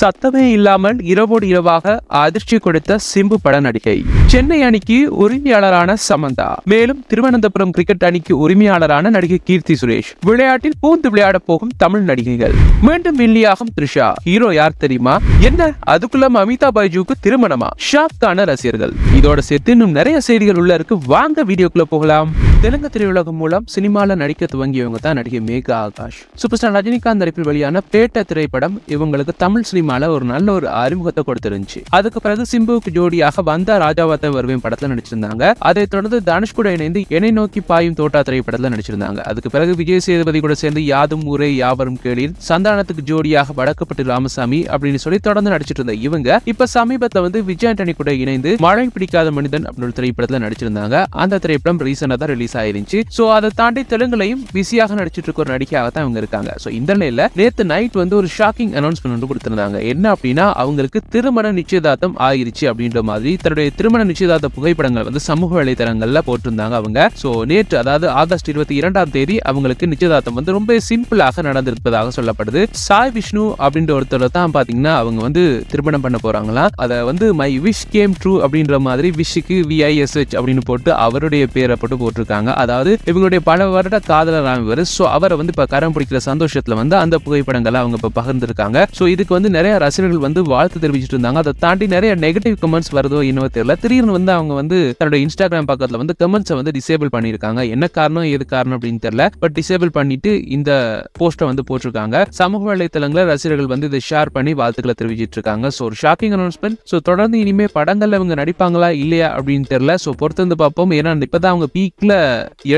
சத்தமே இல்லாமல் இரவோடு இரவாக அதிர்ச்சி கொடுத்த சிம்பு பட நடிகை சென்னை அணிக்கு உரிமையாளரான சமந்தா மேலும் திருவனந்தபுரம் கிரிக்கெட் அணிக்கு உரிமையாளரான நடிகை கீர்த்தி சுரேஷ் விளையாட்டில் பூந்து விளையாட போகும் தமிழ் நடிகைகள் மீண்டும் வில்லியாகும் த்ரிஷா ஹீரோ யார் தெரியுமா என்ன அதுக்குள்ள அமிதாப் பைஜுக்கு திருமணமா ஷாக்கான ரசிகர்கள் இதோட சேர்த்து இன்னும் நிறைய செய்திகள் உள்ள இருக்கு வாங்க வீடியோக்குள்ள போகலாம் தெலுங்கு திரையுலகம் மூலம் சினிமால நடிக்க துவங்கியவங்க தான் நடிகை மேகா ஆகாஷ் சூப்பர் ஸ்டார் ரஜினிகாந்த் நடிப்பில் வெளியான பேட்ட திரைப்படம் இவங்களுக்கு தமிழ் சினிமால ஒரு நல்ல ஒரு அறிமுகத்தை கொடுத்துருந்துச்சு அதுக்கு பிறகு சிம்புவுக்கு ஜோடியாக வந்தா ராஜாவா தோட்டாத்தை வருவேன் படத்துல நடிச்சிருந்தாங்க அதை தொடர்ந்து தனுஷ் கூட இணைந்து என்னை நோக்கி பாயும் தோட்டா திரைப்படத்தில் நடிச்சிருந்தாங்க அதுக்கு பிறகு விஜய் சேதுபதி கூட சேர்ந்து யாதும் ஊரே யாவரும் கேளிர் சந்தானத்துக்கு ஜோடியாக வடக்கப்பட்டு ராமசாமி அப்படின்னு சொல்லி தொடர்ந்து நடிச்சிட்டு இருந்த இவங்க இப்ப சமீபத்தை வந்து விஜய் ஆண்டனி கூட இணைந்து மழை பிடிக்காத மனிதன் அப்படின்னு திரைப்படத்துல நடிச்சிருந்தாங்க அந்த திரைப்படம் ரீசெண்டாக தான் ரிலீஸ் ஆயிருந்துச்சு சோ அதை தாண்டி தெலுங்குலையும் பிஸியாக நடிச்சிட்டு இருக்க ஒரு நடிகையாகத்தான் இவங்க இருக்காங்க ஸோ இந்த நிலையில நேற்று நைட் வந்து ஒரு ஷாக்கிங் அனௌன்ஸ்மெண்ட் வந்து கொடுத்திருந்தாங்க என்ன அப்படின்னா அவங்களுக்கு திருமண நிச்சயதார்த்தம் ஆயிருச்சு அப்படின்ற மாதிரி தன்னுடைய திருமண நிச்சயதார்த்த புகைப்படங்கள் வந்து சமூக வலைதளங்கள்ல போட்டிருந்தாங்க அவங்க சோ நேற்று அதாவது ஆகஸ்ட் இருபத்தி இரண்டாம் தேதி அவங்களுக்கு நிச்சயதார்த்தம் வந்து ரொம்ப சிம்பிளாக நடந்திருப்பதாக சொல்லப்படுது சாய் விஷ்ணு அப்படின்ற ஒருத்தர் தான் பாத்தீங்கன்னா அவங்க வந்து திருமணம் பண்ண போறாங்களா அதை வந்து மை விஷ் கேம் ட்ரூ அப்படின்ற மாதிரி விஷுக்கு விஐஎஸ்ஹெச் அப்படின்னு போட்டு அவருடைய பேரை போட்டு போட்டிருக்காங்க அதாவது இவங்களுடைய பல வருட காதலர் இவர் ஸோ அவரை வந்து இப்போ கரம் பிடிக்கிற சந்தோஷத்துல வந்து அந்த புகைப்படங்களை அவங்க இப்ப பகிர்ந்திருக்காங்க சோ இதுக்கு வந்து நிறைய ரசிகர்கள் வந்து வாழ்த்து தெரிவிச்சிட்டு இருந்தாங்க அதை தாண்டி நிறைய நெகட்டிவ் கமெண்ட்ஸ் வருதோ இன்னும் தெரியல திரு திடீர்னு வந்து அவங்க வந்து தன்னோட இன்ஸ்டாகிராம் பக்கத்துல வந்து கமெண்ட்ஸை வந்து டிசேபிள் பண்ணியிருக்காங்க என்ன காரணம் எது காரணம் அப்படின்னு தெரியல பட் டிசேபிள் பண்ணிட்டு இந்த போஸ்ட வந்து போட்டிருக்காங்க சமூக வலைத்தளங்களில் ரசிகர்கள் வந்து இதை ஷேர் பண்ணி வாழ்த்துக்களை தெரிவிச்சிட்டு இருக்காங்க ஸோ ஒரு ஷாக்கிங் அனௌன்ஸ்மெண்ட் ஸோ தொடர்ந்து இனிமே படங்கள்ல இவங்க நடிப்பாங்களா இல்லையா அப்படின்னு தெரியல ஸோ பொறுத்து வந்து பார்ப்போம் ஏன்னா இப்போதான் அவங்க பீக்ல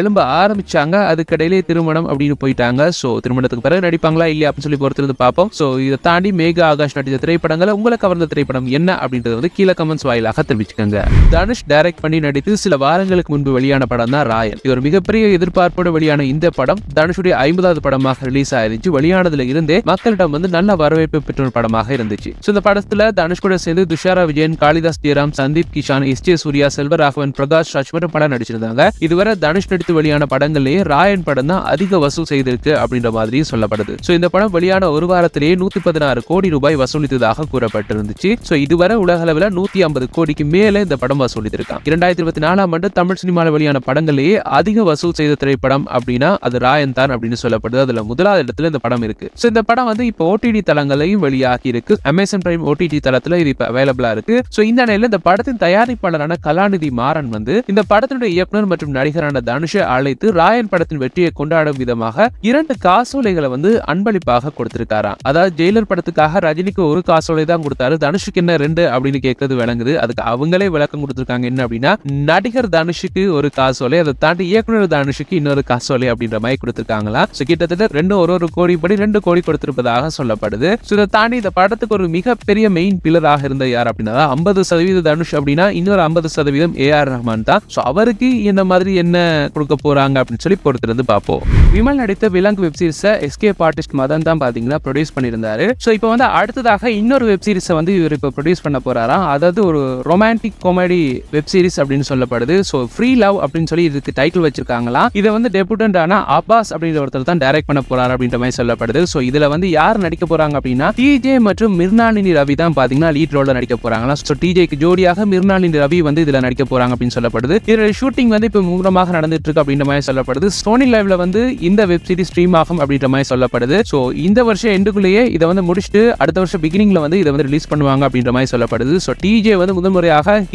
எழும்ப ஆரம்பிச்சாங்க அதுக்கடையிலே திருமணம் அப்படின்னு போயிட்டாங்க ஸோ திருமணத்துக்கு பிறகு நடிப்பாங்களா இல்லையா அப்படின்னு சொல்லி பொறுத்து பார்ப்போம் ஸோ இதை தாண்டி மேகா ஆகாஷ் நடித்த திரைப்படங்களை உங்களை கவர்ந்த திரைப்படம் என்ன அப்படின்றது வந்து கீழே கமெண்ட்ஸ் வாயிலாக தெரிவிச்சுக்கோங்க தனுஷ் டைரக்ட் பண்ணி நடித்து சில வாரங்களுக்கு முன்பு வெளியான படம் தான் ராயல் இவர் மிகப்பெரிய எதிர்பார்ப்போடு வெளியான இந்த படம் தனுஷுடைய ஐம்பதாவது படமாக ரிலீஸ் ஆயிருந்து வெளியானதுல இருந்தே மக்களிடம் வந்து நல்ல வரவேற்பு பெற்ற ஒரு படமாக இருந்துச்சு இந்த படத்துல தனுஷ் கூட சேர்ந்து துஷாரா விஜயன் காளிதாஸ் ஜெயராம் சந்தீப் கிஷான் எஸ் ஜே சூர்யா செல்வராகவன் பிரகாஷ் ராஜ் மற்றும் படம் நடிச்சிருந்தாங்க இதுவரை தனுஷ் நடித்து வெளியான படங்களே ராயன் படம் தான் அதிக வசூல் செய்திருக்கு அப்படின்ற மாதிரி சொல்லப்படுது சோ இந்த படம் வெளியான ஒரு வாரத்திலேயே நூத்தி பதினாறு கோடி ரூபாய் வசூலித்ததாக கூறப்பட்டிருந்துச்சு சோ இதுவரை உலக அளவில் நூத்தி ஐம்பது கோடிக்கு மேல இந்த படம் வசூல் இருக்கான் இரண்டாயிரத்தி இருபத்தி நாலாம் ஆண்டு தமிழ் சினிமாவில் வெளியான படங்களே அதிக வசூல் செய்த திரைப்படம் அப்படின்னா அது ராயன் தான் அப்படின்னு சொல்லப்படுது அதுல முதலாவது இடத்துல இந்த படம் இருக்கு இந்த படம் வந்து இப்போ ஓடிடி தளங்களையும் வெளியாகி இருக்கு அமேசான் பிரைம் ஓடிடி தளத்துல இது இப்போ அவைலபிளா இருக்கு ஸோ இந்த நிலையில இந்த படத்தின் தயாரிப்பாளரான கலாநிதி மாறன் வந்து இந்த படத்தினுடைய இயக்குனர் மற்றும் நடிகரான தனுஷை அழைத்து ராயன் படத்தின் வெற்றியை கொண்டாடும் விதமாக இரண்டு காசோலைகளை வந்து அன்பளிப்பாக கொடுத்திருக்காராம் அதாவது ஜெயிலர் படத்துக்காக ரஜினிக்கு ஒரு காசோலை தான் கொடுத்தாரு தனுஷுக்கு என்ன ரெண்டு அப்படின்னு கேட்கறது விளங்குது அதுக்கு அவங்களே விளக்க விளக்கம் கொடுத்துருக்காங்க என்ன அப்படின்னா நடிகர் தனுஷுக்கு ஒரு காசோலை அதை தாண்டி இயக்குனர் தனுஷுக்கு இன்னொரு காசோலை அப்படின்ற மாதிரி கொடுத்துருக்காங்களா ஸோ கிட்டத்தட்ட ரெண்டு ஒரு ஒரு கோடி படி ரெண்டு கோடி கொடுத்திருப்பதாக சொல்லப்படுது ஸோ இதை தாண்டி இந்த படத்துக்கு ஒரு மிகப்பெரிய மெயின் பில்லராக இருந்த யார் அப்படின்னா ஐம்பது சதவீத தனுஷ் அப்படின்னா இன்னொரு ஐம்பது சதவீதம் ஏ ஆர் ரஹ்மான் தான் ஸோ அவருக்கு இந்த மாதிரி என்ன கொடுக்க போறாங்க அப்படின்னு சொல்லி பொறுத்திருந்து பார்ப்போம் விமல் நடித்த விலங்கு வெப்சீரிஸ் எஸ்கே ஆர்டிஸ்ட் மதன் தான் பாத்தீங்கன்னா ப்ரொடியூஸ் பண்ணியிருந்தாரு ஸோ இப்போ வந்து அடுத்ததாக இன்னொரு வெப்சீரிஸை வந்து இவர் இப்போ ப்ரொடியூஸ் பண்ண போறாராம் அதாவது ஒரு ரொமான்டிக் காமெடி வெப் சீரிஸ் அப்படின்னு சொல்லப்படுது ஸோ ஃப்ரீ லவ் அப்படின்னு சொல்லி இதுக்கு டைட்டில் வச்சிருக்காங்களா இதை வந்து டெபுட்டண்டான அப்பாஸ் அப்படின்ற ஒருத்தர் தான் டைரக்ட் பண்ண போறாரு அப்படின்ற மாதிரி சொல்லப்படுது ஸோ இதுல வந்து யார் நடிக்க போறாங்க அப்படின்னா டிஜே மற்றும் மிர்னாலினி ரவி தான் பாத்தீங்கன்னா லீட் ரோல நடிக்க போறாங்களா ஸோ டிஜேக்கு ஜோடியாக மிர்னாலினி ரவி வந்து இதுல நடிக்க போறாங்க அப்படின்னு சொல்லப்படுது இதோட ஷூட்டிங் வந்து இப்போ மூலமாக நடந்துட்டு இருக்கு அப்படின்ற மாதிரி சொல்லப்படுது சோனி லைவ்ல வந்து இந்த வெப் சீரிஸ் ஸ்ட்ரீம் ஆகும் அப்படின்ற மாதிரி சொல்லப்படுது ஸோ இந்த வருஷம் எண்டுக்குள்ளேயே இதை வந்து முடிச்சுட்டு அடுத்த வருஷம் பிகினிங்ல வந்து இதை வந்து ரிலீஸ் பண்ணுவாங்க அப்படின்ற மாதிரி சொல்லப்படுது ஸோ டிஜே வந்து முதன்முறையாக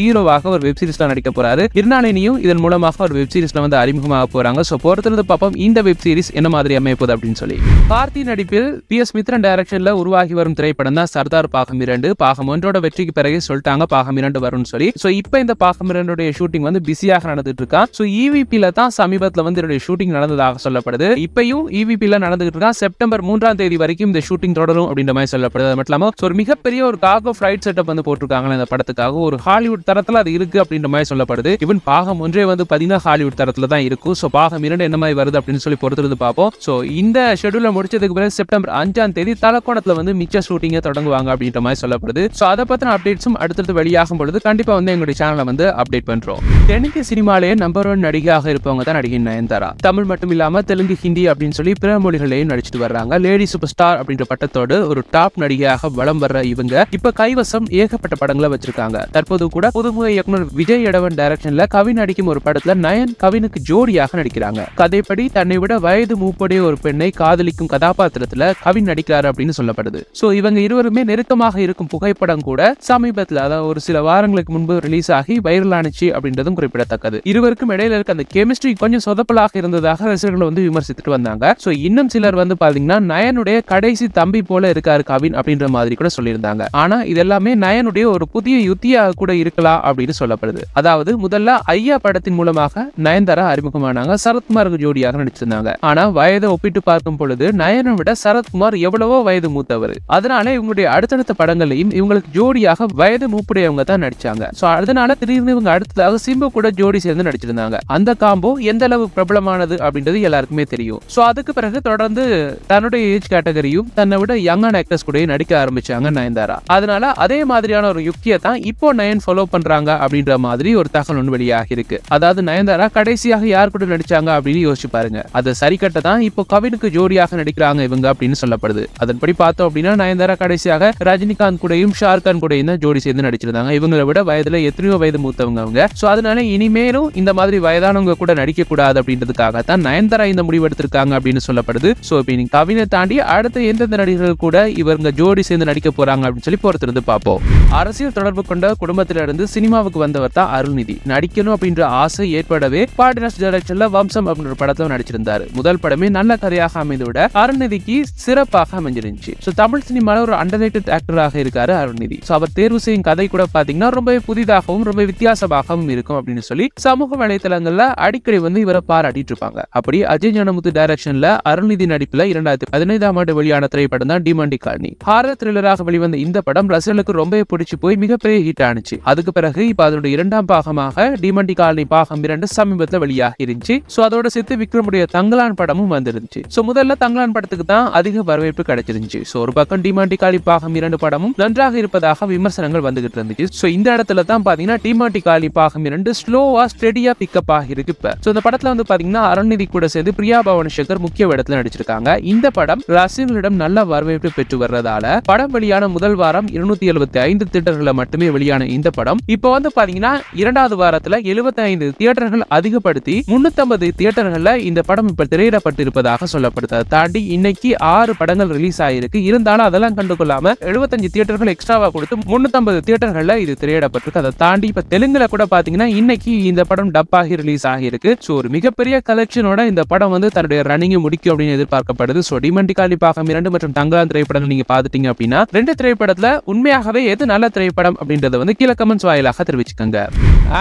ஹீரோவாக ஒரு வெப் சீரிஸ்ல நடிக்க போறாரு இருந்தாலும் இதன் மூலமாக ஒரு வெப் சீரிஸ்ல வந்து அறிமுகமாக போறாங்க சோ போறதுல பாப்போம் இந்த வெப் சீரிஸ் என்ன மாதிரி அமைப்பது அப்படின்னு சொல்லி கார்த்தி நடிப்பில் பி எஸ் மித்ரன் டைரக்ஷன்ல உருவாகி வரும் திரைப்படம் தான் சர்தார் பாகம் இரண்டு பாகம் ஒன்றோட வெற்றிக்கு பிறகு சொல்லிட்டாங்க பாகம் இரண்டு வரும்னு சொல்லி சோ இப்ப இந்த பாகம் இரண்டுடைய ஷூட்டிங் வந்து பிஸியாக நடந்துட்டு இருக்கா சோ இவிபி e தான் சமீபத்துல வந்து இதனுடைய ஷூட்டிங் நடந்ததாக சொல்லப்படுது இப்பயும் இவிபி e ல நடந்துட்டு இருக்கா செப்டம்பர் மூன்றாம் தேதி வரைக்கும் இந்த ஷூட்டிங் தொடரும் அப்படின்ற மாதிரி சொல்லப்படுது அது மட்டும் இல்லாம ஒரு மிகப்பெரிய ஒரு கார்கோ ஃப்ளைட் செட்டப் வந்து போட்டிருக்காங்க இந்த படத்துக்காக ஒரு ஹாலிவுட் தர தரத்துல அது இருக்கு அப்படின்ற மாதிரி சொல்லப்படுது ஈவன் பாகம் ஒன்றே வந்து பாத்தீங்கன்னா ஹாலிவுட் தரத்துல தான் இருக்கும் ஸோ பாகம் இரண்டு என்ன மாதிரி வருது அப்படின்னு சொல்லி பொறுத்திருந்து பார்ப்போம் ஸோ இந்த ஷெடியூல முடிச்சதுக்கு பிறகு செப்டம்பர் அஞ்சாம் தேதி தலக்கோணத்துல வந்து மிச்ச ஷூட்டிங்கை தொடங்குவாங்க அப்படின்ற மாதிரி சொல்லப்படுது ஸோ அதை பத்தின அப்டேட்ஸும் அடுத்தடுத்து வெளியாகும் பொழுது கண்டிப்பா வந்து எங்களுடைய சேனலை வந்து அப்டேட் பண்றோம் தென்னிந்திய சினிமாலேயே நம்பர் ஒன் நடிகையாக இருப்பவங்க தான் நடிகை நயன்தாரா தமிழ் மட்டும் இல்லாம தெலுங்கு ஹிந்தி அப்படின்னு சொல்லி பிற மொழிகளையும் நடிச்சிட்டு வர்றாங்க லேடி சூப்பர் ஸ்டார் அப்படின்ற பட்டத்தோடு ஒரு டாப் நடிகையாக வளம் வர்ற இவங்க இப்ப கைவசம் ஏகப்பட்ட படங்களை வச்சிருக்காங்க தற்போது கூட புதுமுக இயக்குனர் விஜய் எடவன் டைரக்ஷன்ல கவின் நடிக்கும் ஒரு படத்துல நயன் கவினுக்கு ஜோடியாக நடிக்கிறாங்க கதைப்படி தன்னை விட வயது மூப்படைய ஒரு பெண்ணை காதலிக்கும் கதாபாத்திரத்துல கவி நடிக்கிறாரு அப்படின்னு சொல்லப்படுது சோ இவங்க இருவருமே நெருக்கமாக இருக்கும் புகைப்படம் கூட சமீபத்துல அதாவது ஒரு சில வாரங்களுக்கு முன்பு ரிலீஸ் ஆகி வைரல் ஆனிச்சு அப்படின்றதும் குறிப்பிடத்தக்கது இருவருக்கும் இடையில இருக்க அந்த கெமிஸ்ட்ரி கொஞ்சம் சொதப்பலாக இருந்ததாக ரசிகர்கள் வந்து விமர்சித்துட்டு வந்தாங்க சோ இன்னும் சிலர் வந்து பாத்தீங்கன்னா நயனுடைய கடைசி தம்பி போல இருக்காரு கவின் அப்படின்ற மாதிரி கூட சொல்லியிருந்தாங்க ஆனா இதெல்லாமே நயனுடைய ஒரு புதிய யுத்தியாக கூட இருக்கலாம் அப்படின்னு சொல்லப்படுது அதாவது முதல்ல ஐயா படத்தின் மூலமாக நயன்தாரா அறிமுகமானாங்க சரத்குமாருக்கு ஜோடியாக நடிச்சிருந்தாங்க ஆனா வயதை ஒப்பிட்டு பார்க்கும் பொழுது நயனை விட சரத்குமார் எவ்வளவோ வயது மூத்தவர் அதனால இவங்களுடைய அடுத்தடுத்த படங்களையும் இவங்களுக்கு ஜோடியாக வயது மூப்புடையவங்க தான் நடிச்சாங்க அதனால திடீர்னு இவங்க அடுத்ததாக சிம்பு கூட ஜோடி சேர்ந்து நடிச்சிருந்தாங்க அந்த காம்போ எந்த அளவு பிரபலமானது அப்படின்றது எல்லாருக்குமே தெரியும் சோ அதுக்கு பிறகு தொடர்ந்து தன்னுடைய ஏஜ் கேட்டகரியும் தன்னை விட யங்கான ஆக்டர்ஸ் கூட நடிக்க ஆரம்பிச்சாங்க நயன்தாரா அதனால அதே மாதிரியான ஒரு யுக்தியை தான் இப்போ நயன் ஃபாலோ பண்ற பண்றாங்க அப்படின்ற மாதிரி ஒரு தகவல் ஒன்று இருக்கு அதாவது நயன்தாரா கடைசியாக யார் கூட நடிச்சாங்க அப்படின்னு யோசிச்சு பாருங்க அதை சரி கட்டதான் தான் இப்போ கவினுக்கு ஜோடியாக நடிக்கிறாங்க இவங்க அப்படின்னு சொல்லப்படுது அதன்படி பார்த்தோம் அப்படின்னா நயன்தாரா கடைசியாக ரஜினிகாந்த் கூடையும் ஷாருக்கான் கூடையும் தான் ஜோடி சேர்ந்து நடிச்சிருந்தாங்க இவங்களை விட வயதுல எத்தனையோ வயது மூத்தவங்க அவங்க ஸோ அதனால இனிமேலும் இந்த மாதிரி வயதானவங்க கூட நடிக்க கூடாது அப்படின்றதுக்காக தான் நயன்தாரா இந்த முடிவு எடுத்திருக்காங்க அப்படின்னு சொல்லப்படுது ஸோ இப்போ நீங்க கவினை தாண்டி அடுத்த எந்தெந்த நடிகர்கள் கூட இவங்க ஜோடி சேர்ந்து நடிக்க போறாங்க அப்படின்னு சொல்லி பொறுத்திருந்து பார்ப்போம் அரசியல் தொடர்பு கொண்ட குடும்பத்திலிருந்து சினிமாவுக்கு வந்தவர் தான் அருள்நிதி நடிக்கணும் அப்படின்ற ஆசை ஏற்படவே பாட்ராஸ் டைரக்டர்ல வம்சம் அப்படின்ற படத்தை நடிச்சிருந்தாரு முதல் படமே நல்ல கதையாக விட அருள்நிதிக்கு சிறப்பாக அமைஞ்சிருந்துச்சு ஸோ தமிழ் சினிமாவில் ஒரு அண்டர்ரேட்டட் ஆக்டராக இருக்காரு அருள்நிதி ஸோ அவர் தேர்வு செய்யும் கதை கூட பாத்தீங்கன்னா ரொம்ப புதிதாகவும் ரொம்ப வித்தியாசமாகவும் இருக்கும் அப்படின்னு சொல்லி சமூக வலைதளங்கள்ல அடிக்கடி வந்து இவரை பாராட்டிட்டு இருப்பாங்க அப்படி அஜய் ஜனமுத்து டைரக்ஷன்ல அருள்நிதி நடிப்புல இரண்டாயிரத்தி பதினைந்தாம் ஆண்டு வெளியான திரைப்படம் தான் டிமாண்டி காலனி ஹாரர் த்ரில்லராக வெளிவந்த இந்த படம் ரசிகர்களுக்கு ரொம்ப பிடிச்சு போய் மிகப்பெரிய ஹிட் ஆனிச்சு அதுக்கு பிறகு பிறகு இப்ப அதனுடைய இரண்டாம் பாகமாக டிமண்டி காலனி பாகம் இரண்டு சமீபத்தில் வெளியாக இருந்துச்சு சோ அதோட சேர்த்து விக்ரமுடைய தங்கலான் படமும் வந்துருந்துச்சு சோ முதல்ல தங்கலான் படத்துக்கு தான் அதிக வரவேற்பு கிடைச்சிருந்துச்சு சோ ஒரு பக்கம் டிமாண்டி காலி பாகம் இரண்டு படமும் நன்றாக இருப்பதாக விமர்சனங்கள் வந்துகிட்டு இருந்துச்சு இந்த இடத்துல தான் பாத்தீங்கன்னா டிமாண்டி காலி பாகம் இரண்டு ஸ்லோவா ஸ்டெடியா பிக்கப் ஆகிருக்கு இப்ப சோ இந்த படத்துல வந்து பாத்தீங்கன்னா அருண்நிதி கூட சேர்ந்து பிரியா பவன் சங்கர் முக்கிய இடத்துல நடிச்சிருக்காங்க இந்த படம் ரசிகர்களிடம் நல்ல வரவேற்பு பெற்று வர்றதால படம் வெளியான முதல் வாரம் இருநூத்தி எழுபத்தி ஐந்து தியேட்டர்களில் மட்டுமே வெளியான இந்த படம் இப்போ வந்து பாத்தீங்கன்னா இரண்டாவது வாரத்துல எழுபத்தைந்து தியேட்டர்கள் அதிகப்படுத்தி முன்னூத்தி தியேட்டர்கள்ல இந்த படம் இப்ப திரையிடப்பட்டிருப்பதாக சொல்லப்படுது தாண்டி இன்னைக்கு ஆறு படங்கள் ரிலீஸ் ஆயிருக்கு இருந்தாலும் அதெல்லாம் கண்டுகொள்ளாம எழுபத்தஞ்சு தியேட்டர்கள் எக்ஸ்ட்ராவா கொடுத்து முன்னூத்தி தியேட்டர்கள்ல இது திரையிடப்பட்டிருக்கு அதை தாண்டி இப்ப தெலுங்குல கூட பாத்தீங்கன்னா இன்னைக்கு இந்த படம் டப் ஆகி ரிலீஸ் ஆகியிருக்கு ஸோ ஒரு மிகப்பெரிய கலெக்ஷனோட இந்த படம் வந்து தன்னுடைய ரன்னிங்கை முடிக்கும் அப்படின்னு எதிர்பார்க்கப்படுது ஸோ டிமண்டிகாலி பாகம் இரண்டு மற்றும் தங்கலான் திரைப்படங்கள் நீங்க பாத்துட்டீங்க அப்படின்னா ரெண்டு திரைப்படத்துல உண்மையாகவே எது நல்ல திரைப்படம் அப்படின்றத வந்து கீழே கமெண்ட்ஸ் வாயிலாக தெரிவிச்சுக்கோங்க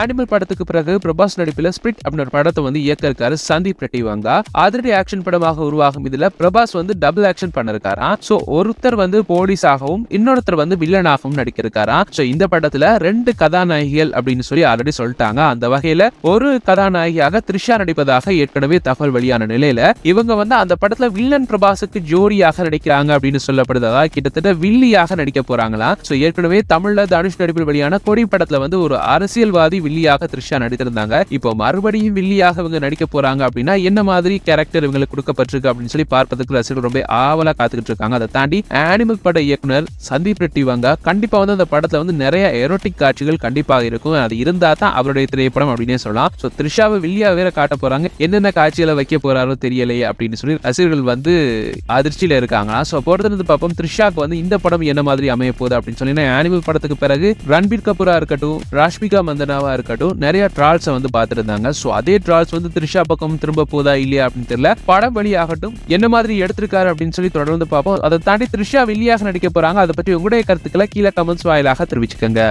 ஆனிமல் படத்துக்கு பிறகு பிரபாஸ் நடிப்பில் ஸ்பிரிட் அப்படின்ற படத்தை வந்து இயக்க இருக்காரு சந்தீப் ரெட்டி ரெட்டிவாங்கா அதிரடி ஆக்ஷன் படமாக உருவாகும் இதுல பிரபாஸ் வந்து டபுள் ஆக்ஷன் பண்ணிருக்காரா சோ ஒருத்தர் வந்து போலீஸாகவும் இன்னொருத்தர் வந்து வில்லனாகவும் நடிக்கிருக்காரா சோ இந்த படத்துல ரெண்டு கதாநாயகிகள் அப்படின்னு சொல்லி ஆல்ரெடி சொல்லிட்டாங்க அந்த வகையில ஒரு கதாநாயகியாக த்ரிஷா நடிப்பதாக ஏற்கனவே தகவல் வெளியான நிலையில இவங்க வந்து அந்த படத்துல வில்லன் பிரபாஸுக்கு ஜோடியாக நடிக்கிறாங்க அப்படின்னு சொல்லப்படுதா கிட்டத்தட்ட வில்லியாக நடிக்க போறாங்களா சோ ஏற்கனவே தமிழ்ல தனுஷ் நடிப்பில் வெளியான கொடி படத்தை படத்துல வந்து ஒரு அரசியல்வாதி வில்லியாக த்ரிஷா நடித்திருந்தாங்க இப்போ மறுபடியும் வில்லியாக இவங்க நடிக்க போறாங்க அப்படின்னா என்ன மாதிரி கேரக்டர் இவங்களுக்கு கொடுக்கப்பட்டிருக்கு அப்படின்னு சொல்லி பார்ப்பதற்கு ரசிகர்கள் ரொம்ப ஆவலா காத்துக்கிட்டு இருக்காங்க அதை தாண்டி ஆனிமல் பட இயக்குனர் சந்தீப் ரெட்டி வாங்க கண்டிப்பா வந்து அந்த படத்துல வந்து நிறைய எரோட்டிக் காட்சிகள் கண்டிப்பாக இருக்கும் அது இருந்தா தான் அவருடைய திரைப்படம் அப்படின்னே சொல்லலாம் ஸோ த்ரிஷாவை வில்லியா வேற காட்ட போறாங்க என்னென்ன காட்சிகளை வைக்க போறாரோ தெரியலையே அப்படின்னு சொல்லி ரசிகர்கள் வந்து அதிர்ச்சியில இருக்காங்க ஸோ பொறுத்திருந்து பார்ப்போம் த்ரிஷாக்கு வந்து இந்த படம் என்ன மாதிரி அமைய போகுது அப்படின்னு சொல்லி ஆனிமல் படத்துக்கு பிறகு ரன்பீர் கபூரா இருக்க இருக்கட்டும் ராஷ்மிகா மந்தனாவா இருக்கட்டும் நிறைய ட்ரால்ஸை வந்து பார்த்துருந்தாங்க ஸோ அதே ட்ரால்ஸ் வந்து த்ரிஷா பக்கம் திரும்ப போதா இல்லையா அப்படின்னு தெரியல படம் வெளியாகட்டும் என்ன மாதிரி எடுத்திருக்காரு அப்படின்னு சொல்லி தொடர்ந்து பார்ப்போம் அதை தாண்டி த்ரிஷா வெளியாக நடிக்க போறாங்க அதை பற்றி உங்களுடைய கருத்துக்களை கீழே கமெண்ட்ஸ் வாயிலாக தெரிவிச்சுக்கோங்க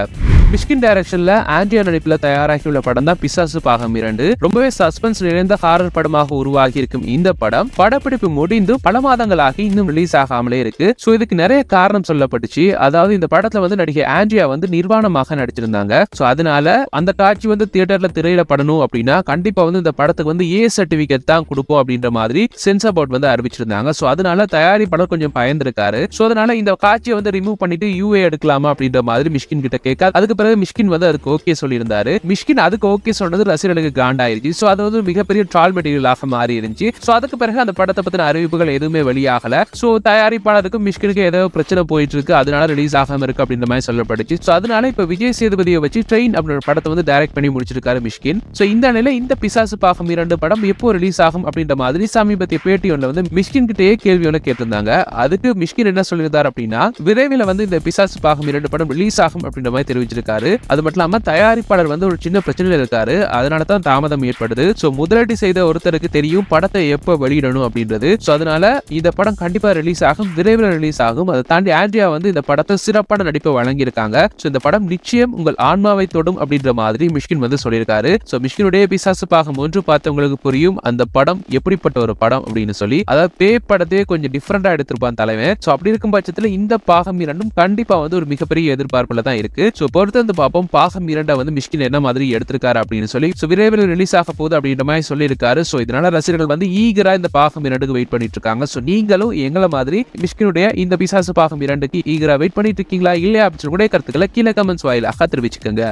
மிஷ்கின் டைரக்ஷன்ல ஆண்டியா நடிப்பில் தயாராகியுள்ள படம் தான் பிசாசு பாகம் இரண்டு ரொம்பவே சஸ்பென்ஸ் நிறைந்த ஹாரர் படமாக உருவாகி இருக்கும் இந்த படம் படப்பிடிப்பு முடிந்து பல மாதங்களாக இன்னும் ரிலீஸ் ஆகாமலே இருக்கு ஸோ இதுக்கு நிறைய காரணம் சொல்லப்பட்டுச்சு அதாவது இந்த படத்துல வந்து நடிகை ஆண்ட்ரியா வந்து நிர்வாணமாக நடிச்சிருந்தாங்க ஸோ அதனால அந்த காட்சி வந்து தியேட்டர்ல திரையிடப்படணும் அப்படின்னா கண்டிப்பா வந்து இந்த படத்துக்கு வந்து ஏ சர்டிபிகேட் தான் கொடுப்போம் அப்படின்ற மாதிரி சென்சர் போர்ட் வந்து அறிவிச்சிருந்தாங்க ஸோ அதனால தயாரிப்பாளர் கொஞ்சம் பயந்திருக்காரு ஸோ அதனால இந்த காட்சியை வந்து ரிமூவ் பண்ணிட்டு யூஏ எடுக்கலாமா அப்படின்ற மாதிரி மிஷ்கின் கிட்ட கேட்க அதுக்கு பிறகு மிஷ்கின் வந்து அதுக்கு ஓகே சொல்லியிருந்தாரு மிஷ்கின் அதுக்கு ஓகே சொன்னது ரசிகர்களுக்கு காண்டாயிருச்சு ஸோ அது வந்து மிகப்பெரிய ட்ரால் மெட்டீரியலாக மாறி இருந்துச்சு ஸோ அதுக்கு பிறகு அந்த படத்தை பத்தின அறிவிப்புகள் எதுவுமே வெளியாகல ஸோ தயாரிப்பாளருக்கும் மிஷ்கினுக்கு ஏதோ பிரச்சனை போயிட்டு இருக்கு அதனால ரிலீஸ் ஆகாம இருக்கு அப்படின்ற மாதிரி சொல்லப்பட்டுச்சு ஸோ அதனால இப்போ விஜய் சேதுபதியை வச்சு ட்ரெயின் அப்படின்ற படத்தை வந்து டைரக்ட் பண்ணி முடிச்சிருக்காரு மிஷ்கின் ஸோ இந்த நிலை இந்த பிசாசு பாகம் இரண்டு படம் எப்போ ரிலீஸ் ஆகும் அப்படின்ற மாதிரி சமீபத்திய பேட்டி ஒன்று வந்து மிஷ்கின் கிட்டேயே கேள்வி ஒன்று கேட்டிருந்தாங்க அதுக்கு மிஷ்கின் என்ன சொல்லியிருந்தார் அப்படின்னா விரைவில் வந்து இந்த பிசாசு பாகம் இரண்டு படம் ரிலீஸ் ஆகும் அப்படின்ற மாதிரி தெரிவிச்சிருக்காரு இருக்காரு அது மட்டும் இல்லாம தயாரிப்பாளர் வந்து ஒரு சின்ன பிரச்சனையில இருக்காரு அதனால தான் தாமதம் ஏற்படுது ஸோ முதலீடு செய்த ஒருத்தருக்கு தெரியும் படத்தை எப்போ வெளியிடணும் அப்படின்றது ஸோ அதனால இந்த படம் கண்டிப்பா ரிலீஸ் ஆகும் விரைவில் ரிலீஸ் ஆகும் அதை தாண்டி ஆண்ட்ரியா வந்து இந்த படத்தை சிறப்பான நடிப்பை வழங்கியிருக்காங்க ஸோ இந்த படம் நிச்சயம் உங்கள் ஆன்மாவை தொடும் அப்படின்ற மாதிரி மிஷ்கின் வந்து சொல்லியிருக்காரு ஸோ மிஷ்கினுடைய பிசாசு பாகம் ஒன்று பார்த்து உங்களுக்கு புரியும் அந்த படம் எப்படிப்பட்ட ஒரு படம் அப்படின்னு சொல்லி அதாவது பே படத்தையே கொஞ்சம் டிஃப்ரெண்டா எடுத்திருப்பான் தலைவன் ஸோ அப்படி இருக்கும் பட்சத்தில் இந்த பாகம் இரண்டும் கண்டிப்பா வந்து ஒரு மிகப்பெரிய எதிர்பார்ப்புல தான் இருக்கு ஸோ பொறுத்த அடுத்து வந்து பார்ப்போம் பாகம் இரண்டா வந்து மிஷ்கின் என்ன மாதிரி எடுத்திருக்காரு அப்படின்னு சொல்லி விரைவில் ரிலீஸ் ஆக போகுது அப்படின்ற மாதிரி சொல்லியிருக்காரு ஸோ இதனால ரசிகர்கள் வந்து ஈகரா இந்த பாகம் இரண்டுக்கு வெயிட் பண்ணிட்டு இருக்காங்க ஸோ நீங்களும் எங்களை மாதிரி மிஷ்கினுடைய இந்த பிசாசு பாகம் இரண்டுக்கு ஈகரா வெயிட் பண்ணிட்டு இருக்கீங்களா இல்லையா அப்படின்னு கூட கருத்துக்களை கீழே கமெண்ட்ஸ் வாயிலாக தெரிவிச்சுக்கோங்க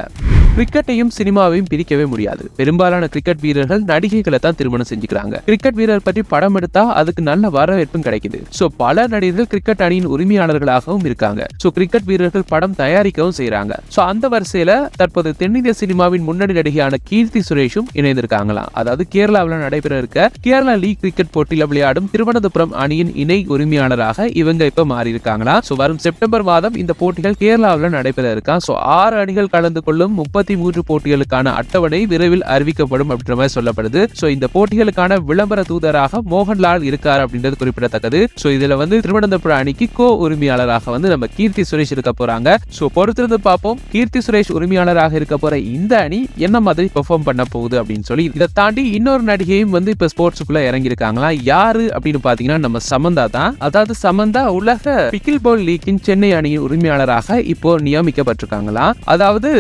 கிரிக்கெட்டையும் சினிமாவையும் பிரிக்கவே முடியாது பெரும்பாலான கிரிக்கெட் வீரர்கள் நடிகைகளை தான் திருமணம் செஞ்சுக்கிறாங்க கிரிக்கெட் வீரர் பற்றி படம் எடுத்தா அதுக்கு நல்ல வரவேற்பும் கிடைக்குது சோ பல நடிகர்கள் கிரிக்கெட் அணியின் உரிமையாளர்களாகவும் இருக்காங்க சோ கிரிக்கெட் வீரர்கள் படம் தயாரிக்கவும் செய்யறாங்க சோ அந்த வரிசையில தற்போது தென்னிந்திய சினிமாவின் முன்னணி நடிகையான கீர்த்தி சுரேஷும் இணைந்திருக்காங்களாம் அதாவது கேரளாவில் நடைபெற இருக்க கேரளா லீக் கிரிக்கெட் போட்டியில விளையாடும் திருவனந்தபுரம் அணியின் இணை உரிமையாளராக இவங்க இப்ப மாறி இருக்காங்களா சோ வரும் செப்டம்பர் மாதம் இந்த போட்டிகள் கேரளாவில் நடைபெற இருக்கா சோ ஆறு அணிகள் கலந்து கொள்ளும் முப்பது முப்பத்தி மூன்று போட்டிகளுக்கான அட்டவணை விரைவில் அறிவிக்கப்படும் அப்படின்ற மாதிரி சொல்லப்படுது சோ இந்த போட்டிகளுக்கான விளம்பர தூதராக மோகன்லால் இருக்கார் அப்படின்றது குறிப்பிடத்தக்கது சோ இதுல வந்து திருவனந்தபுரம் அணிக்கு கோ உரிமையாளராக வந்து நம்ம கீர்த்தி சுரேஷ் இருக்க போறாங்க சோ பொறுத்திருந்து பார்ப்போம் கீர்த்தி சுரேஷ் உரிமையாளராக இருக்க போற இந்த அணி என்ன மாதிரி பெர்ஃபார்ம் பண்ண போகுது அப்படின்னு சொல்லி இதை தாண்டி இன்னொரு நடிகையும் வந்து இப்ப குள்ள இறங்கியிருக்காங்களா யாரு அப்படின்னு பாத்தீங்கன்னா நம்ம சமந்தா தான் அதாவது சமந்தா உலக பிக்கில் பால் லீக்கின் சென்னை அணியின் உரிமையாளராக இப்போ நியமிக்கப்பட்டிருக்காங்களா அதாவது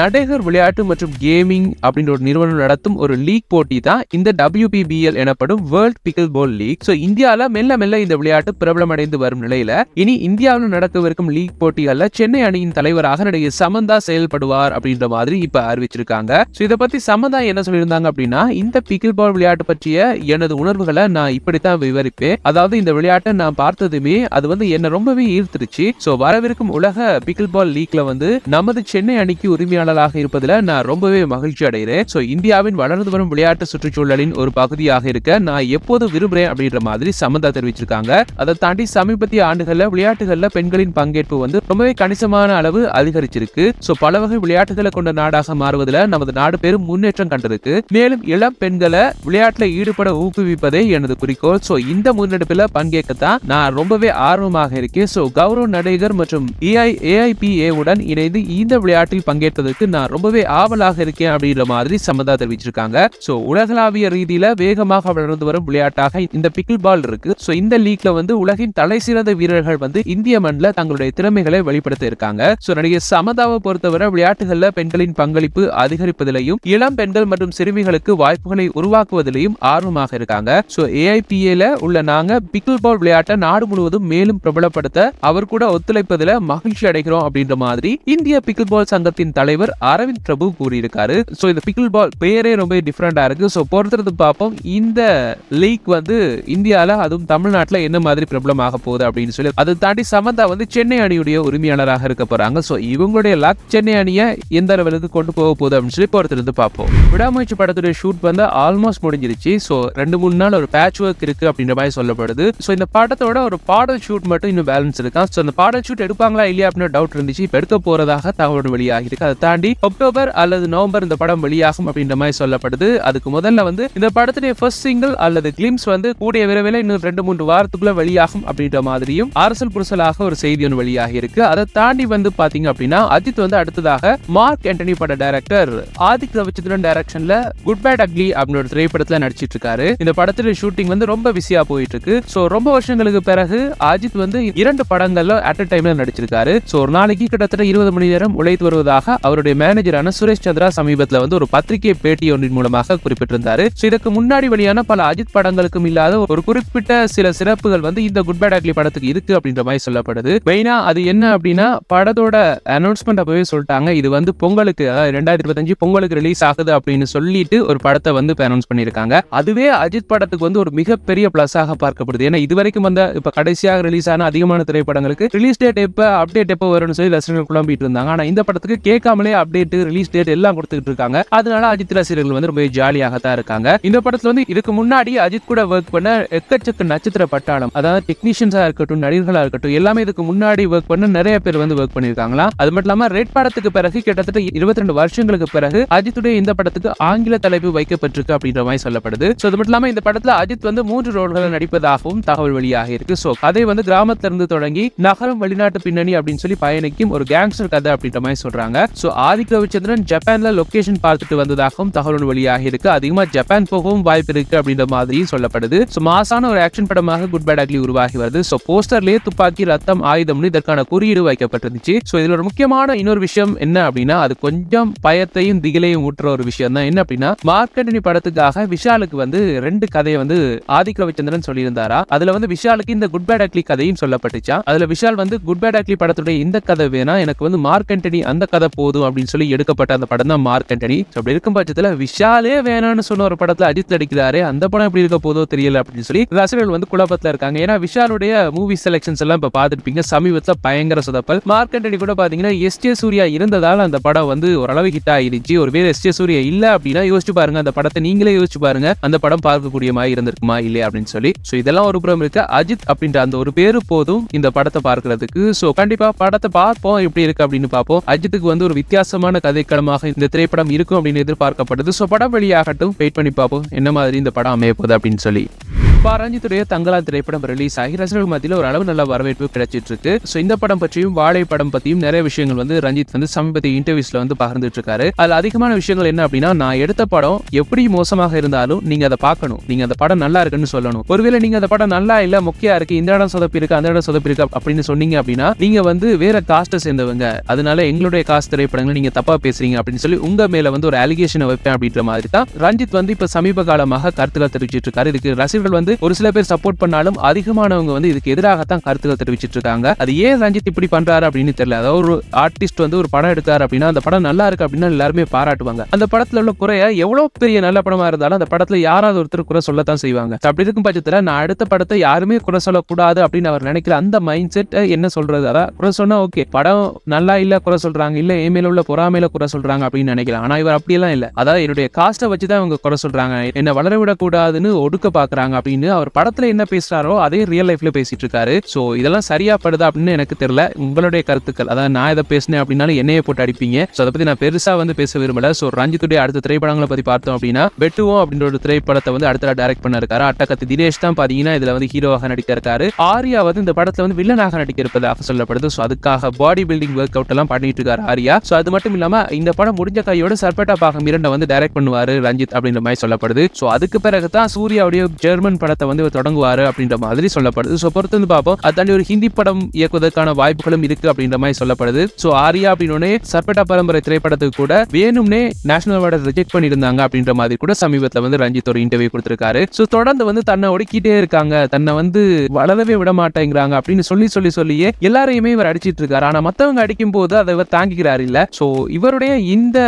நடை மாநகர் விளையாட்டு மற்றும் கேமிங் அப்படின்ற ஒரு நிறுவனம் நடத்தும் ஒரு லீக் போட்டி தான் இந்த டபிள்யூபிபிஎல் எனப்படும் world pickle ball league so இந்தியாவில் மெல்ல மெல்ல இந்த விளையாட்டு பிரபலமடைந்து வரும் நிலையில இனி இந்தியாவில் நடக்கவிருக்கும் லீக் போட்டிகளில் சென்னை அணியின் தலைவராக நடிகை சமந்தா செயல்படுவார் அப்படின்ற மாதிரி இப்ப அறிவிச்சிருக்காங்க ஸோ இதை பத்தி சமந்தா என்ன சொல்லியிருந்தாங்க அப்படின்னா இந்த பிக்கில் பால் விளையாட்டு பற்றிய எனது உணர்வுகளை நான் இப்படித்தான் விவரிப்பேன் அதாவது இந்த விளையாட்டை நான் பார்த்ததுமே அது வந்து என்ன ரொம்பவே ஈர்த்துருச்சு ஸோ வரவிருக்கும் உலக பிக்கில் பால் லீக்ல வந்து நமது சென்னை அணிக்கு உரிமையாளராக இருப்பதில் நான் ரொம்பவே மகிழ்ச்சி அடைகிறேன் ஸோ இந்தியாவின் வளர்ந்து வரும் விளையாட்டு சுற்றுச்சூழலின் ஒரு பகுதியாக இருக்க நான் எப்போது விரும்புகிறேன் அப்படின்ற மாதிரி சமந்தா தெரிவிச்சிருக்காங்க அதை தாண்டி சமீபத்திய ஆண்டுகளில் விளையாட்டுகளில் பெண்களின் பங்கேற்பு வந்து ரொம்பவே கணிசமான அளவு அதிகரிச்சிருக்கு ஸோ பல வகை விளையாட்டுகளை கொண்ட நாடாக மாறுவதில் நமது நாடு பெரும் முன்னேற்றம் கண்டிருக்கு மேலும் இளம் பெண்களை விளையாட்டில் ஈடுபட ஊக்குவிப்பதே எனது குறிக்கோள் ஸோ இந்த முன்னெடுப்பில் பங்கேற்கத்தான் நான் ரொம்பவே ஆர்வமாக இருக்கேன் ஸோ கௌரவ் நடிகர் மற்றும் ஏஐ e ஏஐபிஏவுடன் இணைந்து இந்த விளையாட்டில் பங்கேற்பதற்கு நான் நான் ரொம்பவே ஆவலாக இருக்கேன் அப்படின்ற மாதிரி சமந்தா தெரிவிச்சிருக்காங்க சோ உலகளாவிய ரீதியில வேகமாக வளர்ந்து வரும் விளையாட்டாக இந்த பிக்கில் பால் இருக்கு சோ இந்த லீக்ல வந்து உலகின் தலை சிறந்த வீரர்கள் வந்து இந்திய மண்ணில் தங்களுடைய திறமைகளை வெளிப்படுத்த இருக்காங்க சோ நடிகர் சமதாவை பொறுத்தவரை விளையாட்டுகள்ல பெண்களின் பங்களிப்பு அதிகரிப்பதிலையும் இளம் பெண்கள் மற்றும் சிறுமிகளுக்கு வாய்ப்புகளை உருவாக்குவதிலையும் ஆர்வமாக இருக்காங்க ஸோ ஏஐபிஏல உள்ள நாங்க பிக்கில் பால் விளையாட்டை நாடு முழுவதும் மேலும் பிரபலப்படுத்த அவர் கூட ஒத்துழைப்பதில் மகிழ்ச்சி அடைகிறோம் அப்படின்ற மாதிரி இந்திய பிக்கில் பால் சங்கத்தின் தலைவர் ஆர் அரவிந்த் பிரபு கூறியிருக்காரு ஸோ இந்த பிக்கிள் பால் பேரே ரொம்ப டிஃப்ரெண்டாக இருக்குது ஸோ பொறுத்துறது பார்ப்போம் இந்த லீக் வந்து இந்தியாவில் அதுவும் தமிழ்நாட்டில் என்ன மாதிரி பிரபலம் ஆக போகுது அப்படின்னு சொல்லி அதை தாண்டி சமந்தா வந்து சென்னை அணியுடைய உரிமையாளராக இருக்க போகிறாங்க ஸோ இவங்களுடைய லக் சென்னை அணியை எந்த அளவுக்கு கொண்டு போக போகுது அப்படின்னு சொல்லி பொறுத்துருந்து பார்ப்போம் விடாமுயற்சி படத்துடைய ஷூட் வந்து ஆல்மோஸ்ட் முடிஞ்சிருச்சு ஸோ ரெண்டு மூணு நாள் ஒரு பேட்ச் ஒர்க் இருக்குது அப்படின்ற மாதிரி சொல்லப்படுது ஸோ இந்த படத்தோட ஒரு பாடல் ஷூட் மட்டும் இன்னும் பேலன்ஸ் இருக்கான் ஸோ அந்த பாடல் ஷூட் எடுப்பாங்களா இல்லையா அப்படின்னு டவுட் இருந்துச்சு இப்போ எடுக்க போகிறதாக தகவல் வெளியாகிருக்கு அதை தாண்டி அக்டோபர் அல்லது நவம்பர் இந்த படம் வெளியாகும் அப்படின்ற மாதிரி சொல்லப்படுது அதுக்கு முதல்ல வந்து இந்த படத்துடைய ஃபர்ஸ்ட் சிங்கிள் அல்லது கிளிம்ஸ் வந்து கூடிய விரைவில் இன்னும் ரெண்டு மூன்று வாரத்துக்குள்ள வெளியாகும் அப்படின்ற மாதிரியும் அரசல் புரிசலாக ஒரு செய்தி ஒன்று வெளியாகி இருக்கு அதை தாண்டி வந்து பாத்தீங்க அப்படின்னா அஜித் வந்து அடுத்ததாக மார்க் ஆண்டனி பட டைரக்டர் ஆதிக் ரவிச்சந்திரன் டைரக்ஷன்ல குட் பேட் அக்லி ஒரு திரைப்படத்துல நடிச்சிட்டு இருக்காரு இந்த படத்துல ஷூட்டிங் வந்து ரொம்ப பிஸியா போயிட்டு இருக்கு சோ ரொம்ப வருஷங்களுக்கு பிறகு அஜித் வந்து இரண்டு படங்கள்ல அட் அ டைம்ல நடிச்சிருக்காரு சோ ஒரு நாளைக்கு கிட்டத்தட்ட இருபது மணி நேரம் உழைத்து வருவதாக அவருடைய மேனேஜரான சுரேஷ் சந்திரா சமீபத்தில் வந்து ஒரு பத்திரிகை பேட்டி ஒன்றின் மூலமாக குறிப்பிட்டிருந்தாரு இதற்கு முன்னாடி வழியான பல அஜித் படங்களுக்கும் இல்லாத ஒரு குறிப்பிட்ட சில சிறப்புகள் வந்து இந்த குட் பேட் அக்லி படத்துக்கு இருக்கு அப்படின்ற மாதிரி சொல்லப்படுது மெயினா அது என்ன அப்படின்னா படத்தோட அனௌன்ஸ்மெண்ட் அப்பவே சொல்லிட்டாங்க இது வந்து பொங்கலுக்கு ரெண்டாயிரத்தி இருபத்தஞ்சு பொங்கலுக்கு ரிலீஸ் ஆகுது அப்படின்னு சொல்லிட்டு ஒரு படத்தை வந்து அனௌன்ஸ் பண்ணியிருக்காங்க அதுவே அஜித் படத்துக்கு வந்து ஒரு மிகப்பெரிய பிளஸ் ஆக பார்க்கப்படுது ஏன்னா இது வந்த இப்ப கடைசியாக ரிலீஸ் ஆன அதிகமான திரைப்படங்களுக்கு ரிலீஸ் டேட் எப்ப அப்டேட் எப்போ வரும்னு சொல்லி ரசிகர்கள் குழம்பிட்டு இருந்தாங்க ஆனா இந்த படத்துக்கு கேட்காமலே அப்டேட் டேட்டு ரிலீஸ் டேட் எல்லாம் கொடுத்துட்டு இருக்காங்க அதனால அஜித் ரசிகர்கள் வந்து ரொம்ப ஜாலியாக தான் இருக்காங்க இந்த படத்துல வந்து இதுக்கு முன்னாடி அஜித் கூட ஒர்க் பண்ண எக்கச்சக்க நட்சத்திர பட்டாளம் அதாவது டெக்னீஷியன்ஸா இருக்கட்டும் நடிகர்களா இருக்கட்டும் எல்லாமே இதுக்கு முன்னாடி ஒர்க் பண்ண நிறைய பேர் வந்து ஒர்க் பண்ணிருக்காங்களா அது மட்டும் இல்லாம ரெட் படத்துக்கு பிறகு கிட்டத்தட்ட இருபத்தி ரெண்டு வருஷங்களுக்கு பிறகு அஜித்துடைய இந்த படத்துக்கு ஆங்கில தலைப்பு வைக்கப்பட்டிருக்கு அப்படின்ற மாதிரி சொல்லப்படுது ஸோ அது மட்டும் இல்லாம இந்த படத்துல அஜித் வந்து மூன்று ரோல்களை நடிப்பதாகவும் தகவல் வெளியாக இருக்கு சோ கதை வந்து கிராமத்திலிருந்து தொடங்கி நகரம் வெளிநாட்டு பின்னணி அப்படின்னு சொல்லி பயணிக்கும் ஒரு கேங்ஸ்டர் கதை அப்படின்ற மாதிரி சொல்றாங்க ஸோ ஆதி புனித் ரவிச்சந்திரன் ஜப்பான்ல லொகேஷன் பார்த்துட்டு வந்ததாகவும் தகவல் வெளியாகி இருக்கு அதிகமா ஜப்பான் போகவும் வாய்ப்பு இருக்கு அப்படின்ற மாதிரியும் சொல்லப்படுது சோ மாசான ஒரு ஆக்ஷன் படமாக குட் பேட் அக்லி உருவாகி வருது சோ போஸ்டர்லயே துப்பாக்கி ரத்தம் ஆயுதம்னு இதற்கான குறியீடு வைக்கப்பட்டிருந்துச்சு சோ இதுல ஒரு முக்கியமான இன்னொரு விஷயம் என்ன அப்படின்னா அது கொஞ்சம் பயத்தையும் திகிலையும் ஊட்டுற ஒரு விஷயம் தான் என்ன அப்படின்னா மார்க்கண்டனி படத்துக்காக விஷாலுக்கு வந்து ரெண்டு கதையை வந்து ஆதிக் ரவிச்சந்திரன் சொல்லியிருந்தாரா அதுல வந்து விஷாலுக்கு இந்த குட் பேட் அக்லி கதையும் சொல்லப்பட்டுச்சா அதுல விஷால் வந்து குட் பேட் அக்லி படத்துடைய இந்த கதை வேணா எனக்கு வந்து மார்க்கண்டனி அந்த கதை போதும் அப்படின்னு சொல்லி எடுக்கப்பட்ட அந்த படம் தான் மார்க் ஆண்டனி அப்படி இருக்கும் பட்சத்தில் விஷாலே வேணாம்னு சொன்ன ஒரு படத்தில் அஜித் நடிக்கிறாரு அந்த படம் எப்படி இருக்க போதோ தெரியல அப்படின்னு சொல்லி ரசிகர்கள் வந்து குழப்பத்தில் இருக்காங்க ஏன்னா விஷாலுடைய மூவி செலெக்ஷன்ஸ் எல்லாம் இப்போ பார்த்துருப்பீங்க சமீபத்தில் பயங்கர சொதப்பல் மார்க் ஆண்டனி கூட பார்த்தீங்கன்னா எஸ் ஜே சூர்யா இருந்ததால் அந்த படம் வந்து ஓரளவு ஹிட் ஆயிருச்சு ஒரு பேர் எஸ் ஜே சூர்யா இல்லை அப்படின்னா யோசிச்சு பாருங்க அந்த படத்தை நீங்களே யோசிச்சு பாருங்க அந்த படம் பார்க்கக்கூடிய மாதிரி இருந்திருக்குமா இல்லையா அப்படின்னு சொல்லி ஸோ இதெல்லாம் ஒரு புறம் இருக்கு அஜித் அப்படின்ற அந்த ஒரு பேரு போதும் இந்த படத்தை பார்க்கறதுக்கு ஸோ கண்டிப்பாக படத்தை பார்ப்போம் எப்படி இருக்கு அப்படின்னு பார்ப்போம் அஜித்துக்கு வந்து ஒரு வித்தியாசமா முக்கியமான கதைக்களமாக இந்த திரைப்படம் இருக்கும் அப்படின்னு எதிர்பார்க்கப்படுது ஸோ படம் வெளியாகட்டும் வெயிட் பண்ணி பார்ப்போம் என்ன மாதிரி இந்த படம் அமைய போகுது அப்படின்னு சொல்லி துறைய தங்கலா திரைப்படம் ரிலீஸ் ஆகி ரசிகர்கள் மத்தியில் ஒரு அளவு நல்ல வரவேற்பு கிடைச்சிட்டு இருக்கு ஸோ இந்த படம் பற்றியும் வாழை படம் பற்றியும் நிறைய விஷயங்கள் வந்து ரஞ்சித் வந்து சமீபத்திய இன்டர்வியூஸ்ல வந்து பகிர்ந்துட்டு இருக்காரு அதில் அதிகமான விஷயங்கள் என்ன அப்படின்னா நான் எடுத்த படம் எப்படி மோசமாக இருந்தாலும் நீங்க அதை பார்க்கணும் நீங்க அந்த படம் நல்லா இருக்குன்னு சொல்லணும் ஒருவேளை நீங்க அந்த படம் நல்லா இல்ல முக்கியா இருக்கு இந்த இடம் சொதப்பி இருக்கு அந்த இடம் சொதப்பி இருக்கு அப்படின்னு சொன்னீங்க அப்படின்னா நீங்க வந்து வேற காஸ்ட்டை சேர்ந்தவங்க அதனால எங்களுடைய காஸ்ட் திரைப்படங்களை நீங்க தப்பா பேசுறீங்க அப்படின்னு சொல்லி உங்க மேல வந்து ஒரு அலிகேஷன் வைப்பேன் அப்படின்ற மாதிரி தான் ரஞ்சித் வந்து இப்ப சமீப காலமாக கருத்துக்களை தெரிவிச்சிட்டு இருக்காரு இதுக்கு ரசிகர்கள் வந்து ஒரு சில பேர் சப்போர்ட் பண்ணாலும் அதிகமானவங்க வந்து இதுக்கு எதிராகத்தான் கருத்துக்கள் தெரிவிச்சிட்டு இருக்காங்க அது ஏன் ரஞ்சித் இப்படி பண்றாரு அப்படின்னு தெரியல அதாவது ஒரு ஆர்டிஸ்ட் வந்து ஒரு படம் எடுத்தாரு அப்படின்னா அந்த படம் நல்லா இருக்கு அப்படின்னா எல்லாருமே பாராட்டுவாங்க அந்த படத்துல உள்ள குறைய எவ்வளவு பெரிய நல்ல படமா இருந்தாலும் அந்த படத்துல யாராவது ஒருத்தர் குறை சொல்லத்தான் செய்வாங்க அப்படி இருக்கும் பட்சத்துல நான் அடுத்த படத்தை யாருமே குறை சொல்லக்கூடாது அப்படின்னு அவர் நினைக்கிற அந்த மைண்ட் செட் என்ன சொல்றது அதான் குறை சொன்னா ஓகே படம் நல்லா இல்ல குறை சொல்றாங்க இல்ல ஏ உள்ள பொறாமையில குறை சொல்றாங்க அப்படின்னு நினைக்கலாம் ஆனா இவர் அப்படியெல்லாம் இல்ல அதாவது என்னுடைய காஸ்ட்டை வச்சுதான் அவங்க குறை சொல்றாங்க என்ன வளர விடக்கூடாதுன்னு ஒடுக்க பாக்குறாங்க அப்படின்னு அப்படின்னு அவர் படத்துல என்ன பேசுறாரோ அதே ரியல் லைஃப்ல பேசிட்டு இருக்காரு சோ இதெல்லாம் சரியா படுதா அப்படின்னு எனக்கு தெரியல உங்களுடைய கருத்துக்கள் அதாவது நான் இதை பேசினேன் அப்படின்னாலும் என்னையே போட்டு அடிப்பீங்க அதை பத்தி நான் பெருசா வந்து பேச விரும்பல சோ ரஞ்சித்துடைய அடுத்த திரைப்படங்களை பத்தி பார்த்தோம் அப்படின்னா வெட்டுவோம் அப்படின்ற ஒரு திரைப்படத்தை வந்து அடுத்த டைரக்ட் பண்ண இருக்காரு அட்டக்கத்து தினேஷ் தான் பாத்தீங்கன்னா இதுல வந்து ஹீரோவாக நடிக்க இருக்காரு ஆரியா வந்து இந்த படத்துல வந்து வில்லனாக நடிக்க இருப்பதாக சொல்லப்படுது சோ அதுக்காக பாடி பில்டிங் ஒர்க் அவுட் எல்லாம் பண்ணிட்டு இருக்காரு ஆரியா சோ அது மட்டும் இல்லாம இந்த படம் முடிஞ்ச கையோட சர்பேட்டா பாகம் இரண்டை வந்து டைரக்ட் பண்ணுவார் ரஞ்சித் அப்படின்ற மாதிரி சொல்லப்படுது சோ அதுக்கு பிறகு தான் சூர்யாவுடைய ஜெர்மன் படத்தை வந்து தொடங்குவார் அப்படின்ற மாதிரி சொல்லப்படுது ஸோ பொறுத்து வந்து பார்ப்போம் தாண்டி ஒரு ஹிந்தி படம் இயக்குவதற்கான வாய்ப்புகளும் இருக்கு அப்படின்ற மாதிரி சொல்லப்படுது ஸோ ஆரியா அப்படின்னு சர்பட்டா பரம்பரை திரைப்படத்துக்கு கூட வேணும்னே நேஷனல் அவார்டை ரிஜெக்ட் பண்ணியிருந்தாங்க அப்படின்ற மாதிரி கூட சமீபத்தில் வந்து ரஞ்சித் ஒரு இன்டர்வியூ கொடுத்துருக்காரு ஸோ தொடர்ந்து வந்து தன்னை ஒடுக்கிட்டே இருக்காங்க தன்னை வந்து வளரவே விட மாட்டேங்கிறாங்க அப்படின்னு சொல்லி சொல்லி சொல்லியே எல்லாரையுமே இவர் அடிச்சிட்டு இருக்காரு ஆனால் மற்றவங்க அடிக்கும் போது அதை இவர் தாங்கிக்கிறார் இல்லை ஸோ இவருடைய இந்த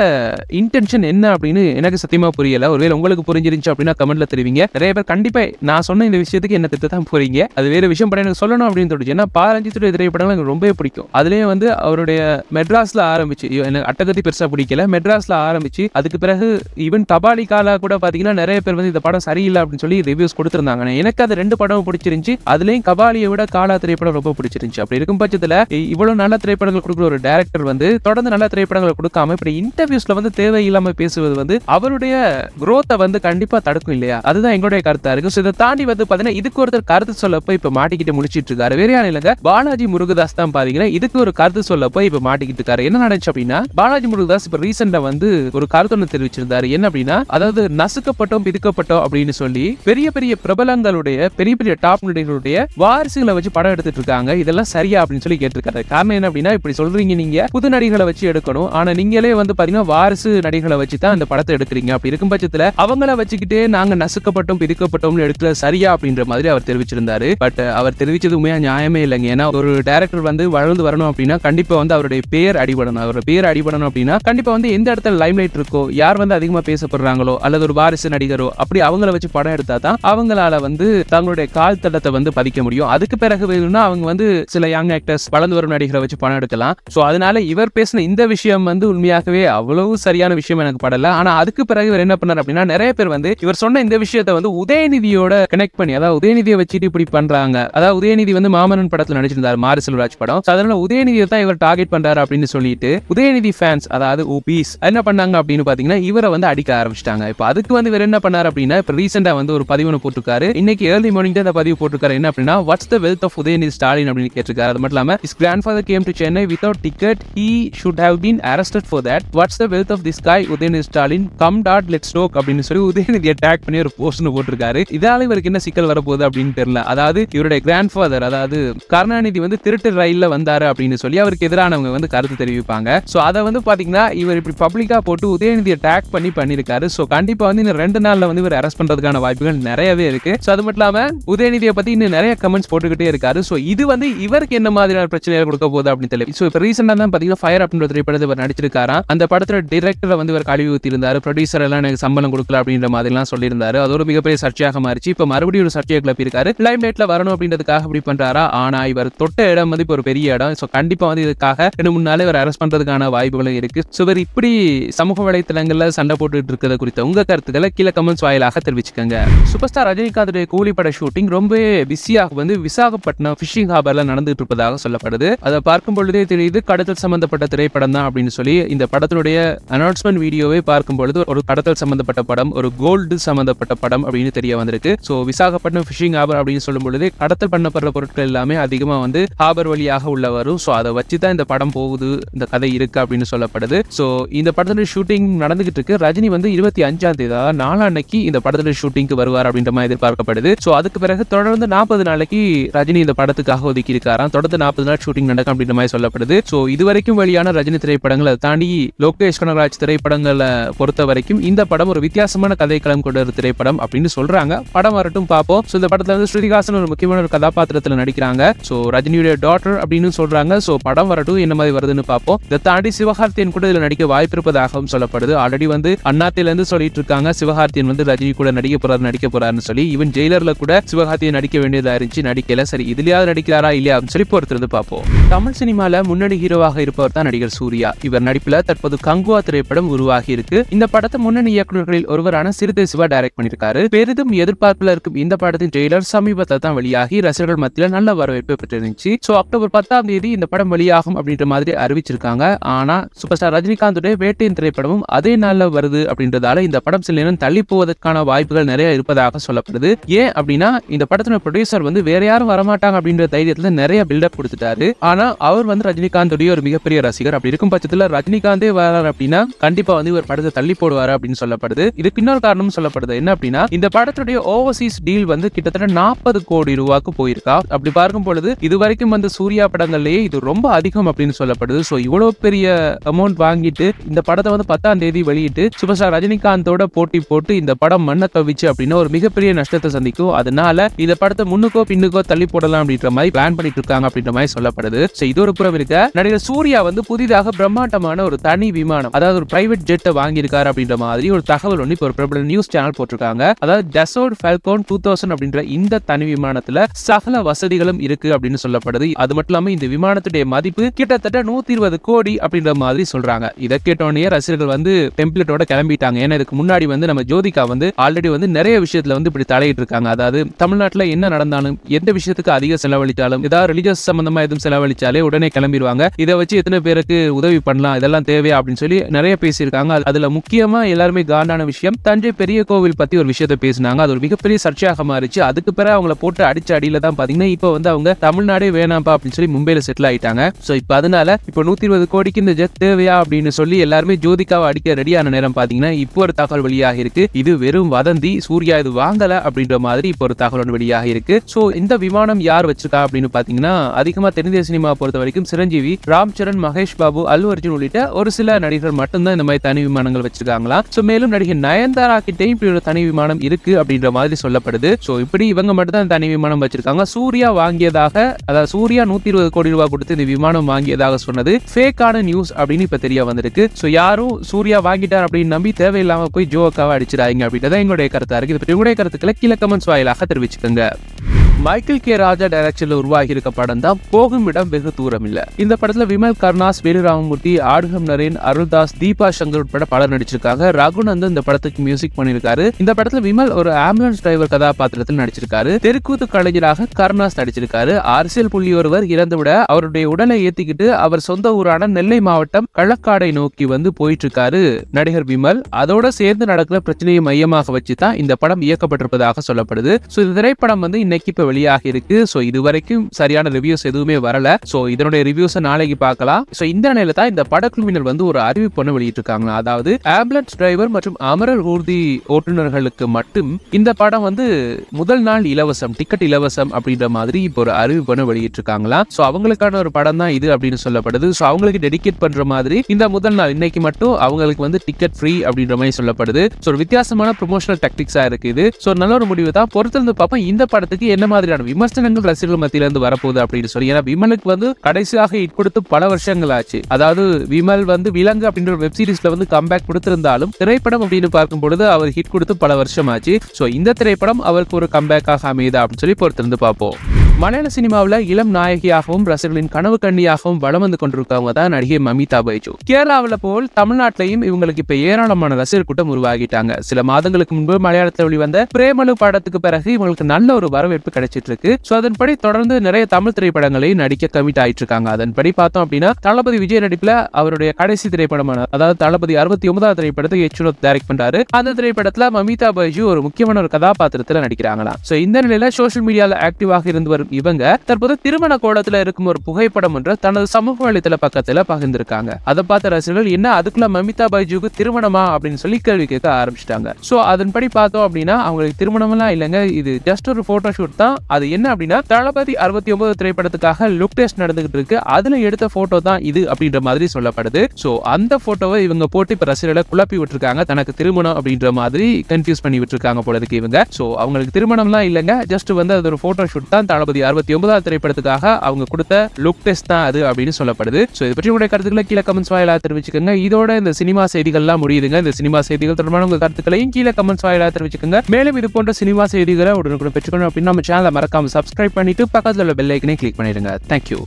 இன்டென்ஷன் என்ன அப்படின்னு எனக்கு சத்தியமாக புரியல ஒருவேளை உங்களுக்கு புரிஞ்சிருந்துச்சு அப்படின்னா கமெண்ட்ல தெரிவிங்க நிறைய பேர் கண்டிப்பா நான் சொன்ன இந்த விஷயத்துக்கு என்ன திட்ட தான் அது வேறு விஷயம் படம் எனக்கு சொல்லணும் அப்படின்னு தோணுச்சு ஏன்னா பாரஞ்சித்துடைய திரைப்படங்கள் எனக்கு ரொம்பவே பிடிக்கும் அதுலேயே வந்து அவருடைய மெட்ராஸில் ஆரம்பிச்சு எனக்கு அட்டகத்தி பெருசாக பிடிக்கல மெட்ராஸில் ஆரம்பிச்சு அதுக்கு பிறகு ஈவன் தபாலி காலா கூட பார்த்தீங்கன்னா நிறைய பேர் வந்து இந்த படம் சரியில்லை அப்படின்னு சொல்லி ரிவ்யூஸ் கொடுத்துருந்தாங்க எனக்கு அது ரெண்டு படமும் பிடிச்சிருந்துச்சு அதுலேயும் கபாலியை விட காலா திரைப்படம் ரொம்ப பிடிச்சிருந்துச்சு அப்படி இருக்கும் பட்சத்தில் இவ்வளோ நல்ல திரைப்படங்கள் கொடுக்குற ஒரு டேரக்டர் வந்து தொடர்ந்து நல்ல திரைப்படங்களை கொடுக்காம இப்படி இன்டர்வியூஸில் வந்து தேவையில்லாமல் பேசுவது வந்து அவருடைய குரோத்தை வந்து கண்டிப்பாக தடுக்கும் இல்லையா அதுதான் எங்களுடைய கருத்தாக இருக்கு சிதத் தாண்டி வந்து பாத்தீங்கன்னா இதுக்கு ஒருத்தர் கருத்து சொல்ல போய் இப்ப மாட்டிக்கிட்டு முடிச்சிட்டு இருக்காரு வேற யாரும் இல்லைங்க பாலாஜி முருகதாஸ் தான் பாத்தீங்கன்னா இதுக்கு ஒரு கருத்து சொல்ல போய் இப்ப மாட்டிக்கிட்டு இருக்காரு என்ன நடந்துச்சு அப்படின்னா பாலாஜி முருகதாஸ் இப்ப ரீசெண்டா வந்து ஒரு கருத்து ஒன்று தெரிவிச்சிருந்தாரு என்ன அப்படின்னா அதாவது நசுக்கப்பட்டோம் பிதுக்கப்பட்டோம் அப்படின்னு சொல்லி பெரிய பெரிய பிரபலங்களுடைய பெரிய பெரிய டாப் நடிகர்களுடைய வாரிசுகளை வச்சு படம் எடுத்துட்டு இருக்காங்க இதெல்லாம் சரியா அப்படின்னு சொல்லி கேட்டிருக்காரு காரணம் என்ன அப்படின்னா இப்படி சொல்றீங்க நீங்க புது நடிகளை வச்சு எடுக்கணும் ஆனா நீங்களே வந்து பாத்தீங்கன்னா வாரிசு நடிகளை வச்சு தான் அந்த படத்தை எடுக்கிறீங்க அப்படி இருக்கும் பட்சத்துல அவங்கள வச்சுக்கிட்டே நாங்க நசுக்கப்பட்டோம் பிதுக்கப்பட்டோம்னு எடுத்து இருக்கிறது சரியா அப்படின்ற மாதிரி அவர் தெரிவிச்சிருந்தாரு பட் அவர் தெரிவிச்சது உண்மையா நியாயமே இல்லைங்க ஏன்னா ஒரு டேரக்டர் வந்து வளர்ந்து வரணும் அப்படின்னா கண்டிப்பா வந்து அவருடைய பேர் அடிபடணும் அவருடைய பேர் அடிபடணும் அப்படின்னா கண்டிப்பா வந்து எந்த இடத்துல லைம் லைட் இருக்கோ யார் வந்து அதிகமா பேசப்படுறாங்களோ அல்லது ஒரு வாரிசு நடிகரோ அப்படி அவங்கள வச்சு படம் எடுத்தா தான் அவங்களால வந்து தங்களுடைய கால் தடத்தை வந்து பதிக்க முடியும் அதுக்கு பிறகு வேணும்னா அவங்க வந்து சில யங் ஆக்டர்ஸ் வளர்ந்து வரும் நடிகரை வச்சு படம் எடுக்கலாம் ஸோ அதனால இவர் பேசின இந்த விஷயம் வந்து உண்மையாகவே அவ்வளவு சரியான விஷயம் எனக்கு படல ஆனா அதுக்கு பிறகு இவர் என்ன பண்ணார் அப்படின்னா நிறைய பேர் வந்து இவர் சொன்ன இந்த விஷயத்த வந்து உதயநிதியோட கனெக்ட் பண்ணி அதாவது உதயநிதியை வச்சுட்டு இப்படி பண்றாங்க அதாவது உதயநிதி வந்து படத்துல நடிச்சிருந்தார் மாரி செல்வராஜ் படம் அதனால உதயநிதியை தான் இவர் டார்கெட் பண்றாரு அப்படின்னு சொல்லிட்டு உதயநிதி ஃபேன்ஸ் அதாவது ஓபிஸ் என்ன பண்ணாங்க அப்படின்னு பாத்தீங்கன்னா இவரை வந்து அடிக்க ஆரம்பிச்சிட்டாங்க அதுக்கு வந்து இவர் என்ன அப்படின்னா ரீசெண்டா வந்து ஒரு பதிவு போட்டிருக்காரு இன்னைக்கு ஏர்லி மார்னிங் தான் அந்த பதிவு போட்டிருக்காரு என்ன அப்படின்னா what's the wealth of Udhayanidhi Stalin அப்படின்னு கேட்டிருக்காரு அது மட்டும் இல்லாம is grand father came to Chennai without ticket he should have been arrested for that what's the wealth of this guy Udhayanidhi Stalin come dot let stoke அப்படின்னு சொல்லி உதயநிதியை அட்டாக் பண்ணி ஒரு போஸ்ட் போட்டிருக்காரு இதால இவருக்கு என்ன சிக்கல் வரப்போகுது அப்படின்னு தெரியல அதாவது இவருடைய கிராண்ட் ஃபாதர் அதாவது கருணாநிதி வந்து திருட்டு ரயிலில் வந்தாரு அப்படின்னு சொல்லி அவருக்கு எதிரானவங்க வந்து கருத்து தெரிவிப்பாங்க ஸோ அதை வந்து பாத்தீங்கன்னா இவர் இப்படி பப்ளிக்கா போட்டு உதயநிதியை டேக் பண்ணி பண்ணியிருக்காரு ஸோ கண்டிப்பா வந்து இன்னும் ரெண்டு நாள்ல வந்து இவர் அரெஸ்ட் பண்றதுக்கான வாய்ப்புகள் நிறையவே இருக்கு ஸோ அது மட்டும் இல்லாம உதயநிதியை பத்தி இன்னும் நிறைய கமெண்ட்ஸ் போட்டுக்கிட்டே இருக்காரு ஸோ இது வந்து இவருக்கு என்ன மாதிரியான பிரச்சனைகள் கொடுக்க போகுது அப்படின்னு தெரியல ஸோ இப்போ ரீசெண்டாக தான் பார்த்தீங்கன்னா ஃபயர் அப்படின்ற திரைப்படம் இவர் நடிச்சிருக்காரா அந்த படத்தில் டிரெக்டரை வந்து இவர் கழிவு ஊற்றிருந்தாரு ப்ரொடியூசர் எல்லாம் எனக்கு சம்பளம் கொடுக்கல அப்படின்ற மாதிரிலாம் சொல்லியிருந்தாரு அது ஒரு மிகப்பெரிய சர்ச்சையாக மாறிச்சு இப்போ மறுபடியும் ஒரு சர்ச்சையை இருக்காரு லைம் லைட்ல வரணும் அப்படின்றதுக்காக இப்படி பண்றாரா ஆனா இவர் தொட்ட இடம் வந்து இப்போ ஒரு பெரிய இடம் ஸோ கண்டிப்பா வந்து இதுக்காக ரெண்டு மூணு நாள் இவர் அரெஸ்ட் பண்றதுக்கான வாய்ப்புகளும் இருக்கு ஸோ இவர் இப்படி சமூக வலைத்தளங்கள்ல சண்டை போட்டுட்டு இருக்கிறத குறித்த உங்க கருத்துக்களை கீழே கமெண்ட்ஸ் வாயிலாக தெரிவிச்சுக்கோங்க சூப்பர் ஸ்டார் ரஜினிகாந்துடைய கூலி பட ஷூட்டிங் ரொம்ப பிஸியாக வந்து விசாகப்பட்டினம் பிஷிங் ஹார்பர்ல நடந்துட்டு இருப்பதாக சொல்லப்படுது அதை பார்க்கும் பொழுதே தெரியுது கடத்தல் சம்பந்தப்பட்ட திரைப்படம் தான் அப்படின்னு சொல்லி இந்த படத்தினுடைய அனௌன்ஸ்மெண்ட் வீடியோவை பார்க்கும் பொழுது ஒரு கடத்தல் சம்பந்தப்பட்ட படம் ஒரு கோல்டு சம்பந்தப்பட்ட படம் அப்படின்னு தெரிய வந்திருக்கு ஸோ விசாகப்பட்டினம் ஃபிஷிங் ஹார்பர் அப்படின்னு சொல்லும் பொழுது கடத்தல் பண்ணப்படுற பொருட்கள் எல்லாமே அதிகமாக வந்து ஹார்பர் வழியாக உள்ள வரும் ஸோ அதை வச்சு தான் இந்த படம் போகுது இந்த கதை இருக்கு அப்படின்னு சொல்லப்படுது ஸோ இந்த படத்துல ஷூட்டிங் நடந்துகிட்டு இருக்கு ரஜினி வந்து இருபத்தி அஞ்சாம் தேதி அதாவது நாளான்னைக்கு இந்த படத்துல ஷூட்டிங்க்கு வருவார் அப்படின்ற மாதிரி எதிர்பார்க்கப்படுது ஸோ அதுக்கு பிறகு தொடர்ந்து நாற்பது நாளைக்கு ரஜினி இந்த படத்துக்காக ஒதுக்கி இருக்காராம் தொடர்ந்து நாற்பது நாள் ஷூட்டிங் நடக்கும் அப்படின்ற மாதிரி சொல்லப்படுது ஸோ இதுவரைக்கும் வெளியான ரஜினி திரைப்படங்களை தாண்டி லோகேஷ் கனகராஜ் திரைப்படங்களை பொறுத்த வரைக்கும் இந்த படம் ஒரு வித்தியாசமான கதைக்களம் கொண்ட ஒரு திரைப்படம் அப்படின்னு சொல்றாங்க படம் படம் வரட்டும் பார்ப்போம் ஸோ இந்த படத்துல வந்து ஸ்ருதிகாசன் ஒரு முக்கியமான ஒரு கதாபாத்திரத்தில் நடிக்கிறாங்க ஸோ ரஜினியுடைய டாட்டர் அப்படின்னு சொல்றாங்க ஸோ படம் வரட்டும் என்ன மாதிரி வருதுன்னு பார்ப்போம் இதை தாண்டி சிவகார்த்தியன் கூட இதில் நடிக்க வாய்ப்பு இருப்பதாகவும் சொல்லப்படுது ஆல்ரெடி வந்து அண்ணாத்திலேருந்து சொல்லிட்டு இருக்காங்க சிவகார்த்தியன் வந்து ரஜினி கூட நடிக்க போறாரு நடிக்க போறாருன்னு சொல்லி ஈவன் ஜெயிலர்ல கூட சிவகார்த்தியை நடிக்க வேண்டியதா இருந்துச்சு நடிக்கல சரி இதுலயாவது நடிக்கிறாரா இல்லையா அப்படின்னு சொல்லி பொறுத்திருந்து பார்ப்போம் தமிழ் சினிமால முன்னணி ஹீரோவாக இருப்பவர் தான் நடிகர் சூர்யா இவர் நடிப்பில் தற்போது கங்குவா திரைப்படம் உருவாகி இருக்கு இந்த படத்தை முன்னணி இயக்குநர்களில் ஒருவரான சிறுத்தை சிவா டைரக்ட் பண்ணியிருக்காரு பெரிதும் எதிர்பார்த்து எதிர்பார்ப்புல இருக்கும் இந்த படத்தின் ட்ரெய்லர் சமீபத்தில் தான் வெளியாகி ரசிகர்கள் மத்தியில் நல்ல வரவேற்பு பெற்றிருந்துச்சு ஸோ அக்டோபர் பத்தாம் தேதி இந்த படம் வெளியாகும் அப்படின்ற மாதிரி அறிவிச்சிருக்காங்க ஆனா சூப்பர் ஸ்டார் ரஜினிகாந்துடைய வேட்டையின் திரைப்படமும் அதே நாளில் வருது அப்படின்றதால இந்த படம் சில நேரம் தள்ளி போவதற்கான வாய்ப்புகள் நிறைய இருப்பதாக சொல்லப்படுது ஏன் அப்படின்னா இந்த படத்தின ப்ரொடியூசர் வந்து வேற யாரும் வரமாட்டாங்க அப்படின்ற தைரியத்தில் நிறைய பில்டப் கொடுத்துட்டாரு ஆனா அவர் வந்து ரஜினிகாந்துடைய ஒரு மிகப்பெரிய ரசிகர் அப்படி இருக்கும் பட்சத்தில் ரஜினிகாந்தே வரார் அப்படின்னா கண்டிப்பா வந்து இவர் படத்தை தள்ளி போடுவார் அப்படின்னு சொல்லப்படுது இது பின்னொரு காரணம் சொல்லப்படுது என்ன அப்படின்னா இந்த படத்துடைய ஓவர் ஓவர்சீஸ் டீல் வந்து கிட்டத்தட்ட நாற்பது கோடி ரூபாய்க்கு போயிருக்கா அப்படி பார்க்கும் பொழுது இது வரைக்கும் வந்து சூர்யா படங்கள்லயே இது ரொம்ப அதிகம் அப்படின்னு சொல்லப்படுது ஸோ இவ்வளவு பெரிய அமௌண்ட் வாங்கிட்டு இந்த படத்தை வந்து பத்தாம் தேதி வெளியிட்டு சுபசார் ரஜினிகாந்தோட போட்டி போட்டு இந்த படம் மண்ணை தவிச்சு அப்படின்னு ஒரு மிகப்பெரிய நஷ்டத்தை சந்திக்கும் அதனால இந்த படத்தை முன்னுக்கோ பின்னுக்கோ தள்ளி போடலாம் அப்படின்ற மாதிரி பிளான் பண்ணிட்டு இருக்காங்க அப்படின்ற மாதிரி சொல்லப்படுது சோ இது ஒரு புறம் இருக்க நடிகர் சூர்யா வந்து புதிதாக பிரம்மாண்டமான ஒரு தனி விமானம் அதாவது ஒரு பிரைவேட் ஜெட்டை வாங்கியிருக்காரு அப்படின்ற மாதிரி ஒரு தகவல் ஒன்று இப்போ ஒரு பிரபல நியூஸ் சேனல் போட்டிருக்காங்க அதாவது டெசோட் ஃபால்கோன் டூ தௌசண்ட் அப்படின்ற இந்த தனி விமானத்துல சகல வசதிகளும் இருக்கு அப்படின்னு சொல்லப்படுது அது மட்டும் இல்லாம இந்த விமானத்துடைய மதிப்பு கிட்டத்தட்ட நூத்தி இருபது கோடி அப்படின்ற மாதிரி சொல்றாங்க இதை கேட்டோடனே ரசிகர்கள் வந்து டெம்ப்ளேட்டோட கிளம்பிட்டாங்க ஏன்னா இதுக்கு முன்னாடி வந்து நம்ம ஜோதிகா வந்து ஆல்ரெடி வந்து நிறைய விஷயத்துல வந்து இப்படி தலையிட்டு இருக்காங்க அதாவது தமிழ்நாட்டில் என்ன நடந்தாலும் எந்த விஷயத்துக்கு அதிக செலவழித்தாலும் ஏதாவது ரிலிஜியஸ் சம்பந்தமா எதுவும் செலவழிச்சாலே உடனே கிளம்பிடுவாங்க இதை வச்சு எத்தனை பேருக்கு உதவி பண்ணலாம் இதெல்லாம் தேவை அப்படின்னு சொல்லி நிறைய பேசியிருக்காங்க அதுல முக்கியமா எல்லாருமே காண்டான விஷயம் தஞ்சை பெரிய கோவில் பத்தி ஒரு விஷயத்த பேசினாங்க அது ஒரு மிகப்பெரிய மிகப்பெரிய சர்ச்சையாக மாறிச்சு அதுக்கு பிறகு அவங்கள போட்டு அடிச்ச அடியில தான் பாத்தீங்கன்னா இப்போ வந்து அவங்க தமிழ்நாடே வேணாம்ப்பா அப்படின்னு சொல்லி மும்பைல செட்டில் ஆயிட்டாங்க ஸோ இப்போ அதனால இப்போ நூத்தி இருபது கோடிக்கு இந்த ஜெட் தேவையா அப்படின்னு சொல்லி எல்லாருமே ஜோதிகாவை அடிக்க ரெடியான நேரம் பாத்தீங்கன்னா இப்போ ஒரு தகவல் வெளியாக இருக்கு இது வெறும் வதந்தி சூர்யா இது வாங்கல அப்படின்ற மாதிரி இப்போ ஒரு தகவல் வெளியாக இருக்கு ஸோ இந்த விமானம் யார் வச்சிருக்கா அப்படின்னு பாத்தீங்கன்னா அதிகமா தென்னிந்திய சினிமா பொறுத்த வரைக்கும் சிரஞ்சீவி ராம் சரண் மகேஷ் பாபு அல் அர்ஜுன் உள்ளிட்ட ஒரு சில நடிகர் மட்டும்தான் இந்த மாதிரி தனி விமானங்கள் வச்சிருக்காங்களா ஸோ மேலும் நடிகை நயன்தாரா கிட்டே இப்படி ஒரு தனி விமானம் இருக்கு அப்படின்ற மாதிரி சொல்லப்படுது ஸோ இப்படி இவங்க மட்டும் தான் தனி விமானம் வச்சிருக்காங்க சூர்யா வாங்கியதாக அதாவது சூர்யா நூத்தி இருபது கோடி ரூபாய் கொடுத்து இந்த விமானம் வாங்கியதாக சொன்னது ஃபேக்கான நியூஸ் அப்படின்னு இப்ப தெரிய வந்திருக்கு ஸோ யாரும் சூர்யா வாங்கிட்டார் அப்படின்னு நம்பி தேவையில்லாம போய் ஜோக்காவை அடிச்சிடாங்க அப்படின்றத எங்களுடைய கருத்தா இருக்கு இது பற்றி உங்களுடைய கருத்துக்களை கீழே கமெண்ட்ஸ் வாயிலாக தெரிவிச்சுக்கோங்க மைக்கேல் கே ராஜா டைரக்ஷன்ல உருவாகி இருக்க படம் தான் போகும் இடம் வெகு தூரம் இல்ல இந்த படத்துல விமல் கர்ணாஸ் ராமமூர்த்தி ஆடுகம் நரேன் அருள்தாஸ் தீபா சங்கர் உட்பட பலர் நடிச்சிருக்காங்க ரகுநந்தன் இந்த படத்துக்கு மியூசிக் பண்ணிருக்காரு இந்த படத்துல விமல் ஒரு ஆம்புலன்ஸ் டிரைவர் கதாபாத்திரத்தில் நடிச்சிருக்காரு தெருக்கூத்து கலைஞராக கருணாஸ் நடிச்சிருக்காரு அரசியல் புள்ளி ஒருவர் இறந்துவிட அவருடைய உடலை ஏத்திக்கிட்டு அவர் சொந்த ஊரான நெல்லை மாவட்டம் களக்காடை நோக்கி வந்து போயிட்டு இருக்காரு நடிகர் விமல் அதோட சேர்ந்து நடக்கிற பிரச்சனையை மையமாக வச்சு தான் இந்த படம் இயக்கப்பட்டிருப்பதாக சொல்லப்படுது திரைப்படம் வந்து இன்னைக்கு வீடியோக்கள் வெளியாக இருக்கு ஸோ இது வரைக்கும் சரியான ரிவ்யூஸ் எதுவுமே வரல ஸோ இதனுடைய ரிவ்யூஸை நாளைக்கு பார்க்கலாம் ஸோ இந்த நிலையில தான் இந்த படக்குழுவினர் வந்து ஒரு அறிவிப்பு வெளியிட்டு இருக்காங்க அதாவது ஆம்புலன்ஸ் டிரைவர் மற்றும் அமரர் ஊர்தி ஓட்டுநர்களுக்கு மட்டும் இந்த படம் வந்து முதல் நாள் இலவசம் டிக்கெட் இலவசம் அப்படின்ற மாதிரி இப்போ ஒரு அறிவிப்பு வெளியிட்டு இருக்காங்களா ஸோ அவங்களுக்கான ஒரு படம் தான் இது அப்படின்னு சொல்லப்படுது ஸோ அவங்களுக்கு டெடிகேட் பண்ற மாதிரி இந்த முதல் நாள் இன்னைக்கு மட்டும் அவங்களுக்கு வந்து டிக்கெட் ஃப்ரீ அப்படின்ற மாதிரி சொல்லப்படுது ஸோ ஒரு வித்தியாசமான ப்ரொமோஷனல் டெக்டிக்ஸா இருக்கு இது ஸோ நல்ல ஒரு முடிவு தான் பொறுத்திருந்து பார்ப்போம் இந்த படத்துக்கு என்ன மாதிரியான விமர்சனங்கள் ரசிகர்கள் மத்தியிலிருந்து வரப்போகுது அப்படின்னு சொல்லி ஏன்னா விமலுக்கு வந்து கடைசியாக ஹிட் கொடுத்து பல வருஷங்கள் ஆச்சு அதாவது விமல் வந்து விலங்கு அப்படின்ற வெப் சீரிஸ்ல வந்து கம்பேக் கொடுத்திருந்தாலும் திரைப்படம் அப்படின்னு பார்க்கும் பொழுது அவர் ஹிட் கொடுத்து பல வருஷம் ஆச்சு ஸோ இந்த திரைப்படம் அவருக்கு ஒரு கம்பேக்காக அமையுதா அப்படின்னு சொல்லி பொறுத்திருந்து பார்ப்போம் மலையாள சினிமாவில் இளம் நாயகியாகவும் ரசிகர்களின் கனவு கண்ணியாகவும் வளம் வந்து கொண்டிருக்கவங்க தான் நடிகை மமிதா பைஜு கேரளாவில் போல் தமிழ்நாட்டிலையும் இவங்களுக்கு இப்ப ஏராளமான ரசிகர் கூட்டம் உருவாகிட்டாங்க சில மாதங்களுக்கு முன்பு மலையாளத்தில் வெளிவந்த பிரேமலு படத்துக்கு பிறகு இவங்களுக்கு நல்ல ஒரு வரவேற்பு கிடைச்சிட்டு இருக்கு ஸோ அதன்படி தொடர்ந்து நிறைய தமிழ் திரைப்படங்களையும் நடிக்க கமிட் ஆயிட்டு இருக்காங்க அதன்படி பார்த்தோம் அப்படின்னா தளபதி விஜய் நடிப்பில் அவருடைய கடைசி திரைப்படமான அதாவது தளபதி அறுபத்தி ஒன்பதாவது திரைப்படத்தை யச்சுனத் டைரக்ட் பண்றாரு அந்த திரைப்படத்துல மமிதா பைஜு ஒரு முக்கியமான ஒரு கதாபாத்திரத்தில் நடிக்கிறாங்களா ஸோ இந்த நிலையில சோசியல் மீடியாவில் ஆக்டிவாக இருந்து வரும் இவங்க தற்போது திருமண கோலத்துல இருக்கும் ஒரு புகைப்படம் ஒன்று தனது சமூக வலைதள பக்கத்துல பகிர்ந்திருக்காங்க அதை பார்த்த ரசிகர்கள் என்ன அதுக்குள்ள மமிதா பைஜுக்கு திருமணமா அப்படின்னு சொல்லி கேள்வி கேட்க ஆரம்பிச்சிட்டாங்க சோ அதன்படி பார்த்தோம் அப்படின்னா அவங்களுக்கு திருமணம் எல்லாம் இல்லைங்க இது ஜஸ்ட் ஒரு போட்டோ ஷூட் தான் அது என்ன அப்படின்னா தளபதி அறுபத்தி ஒன்பது திரைப்படத்துக்காக லுக் டெஸ்ட் நடந்துகிட்டு இருக்கு அதுல எடுத்த போட்டோ தான் இது அப்படின்ற மாதிரி சொல்லப்படுது சோ அந்த போட்டோவை இவங்க போட்டு இப்ப ரசிகர்களை குழப்பி விட்டுருக்காங்க தனக்கு திருமணம் அப்படின்ற மாதிரி கன்ஃபியூஸ் பண்ணி விட்டுருக்காங்க போல இருக்கு இவங்க சோ அவங்களுக்கு திருமணம்லாம் இல்லைங்க ஜஸ்ட் வந்து அது ஒரு போட்டோ ஷூட் தான் தளபதி தளபதி அறுபத்தி ஒன்பதாவது திரைப்படத்துக்காக அவங்க கொடுத்த லுக் டெஸ்ட் தான் அது அப்படின்னு சொல்லப்படுது ஸோ இதை பற்றி உங்களுடைய கருத்துக்களை கீழே கமெண்ட்ஸ் வாயிலாக தெரிவிச்சுக்கோங்க இதோட இந்த சினிமா செய்திகள்லாம் முடியுதுங்க இந்த சினிமா செய்திகள் தொடர்பான உங்கள் கருத்துக்களையும் கீழே கமெண்ட்ஸ் வாயிலாக தெரிவிச்சுக்கோங்க மேலும் இது போன்ற சினிமா செய்திகளை உடனுக்குடன் பெற்றுக்கணும் அப்படின்னு நம்ம சேனலை மறக்காம சப்ஸ்கிரைப் பண்ணிட்டு பக்கத்தில் உள்ள பெல் ஐக்கனே கிளிக் பண்ணிடுங்க தேங்க்யூ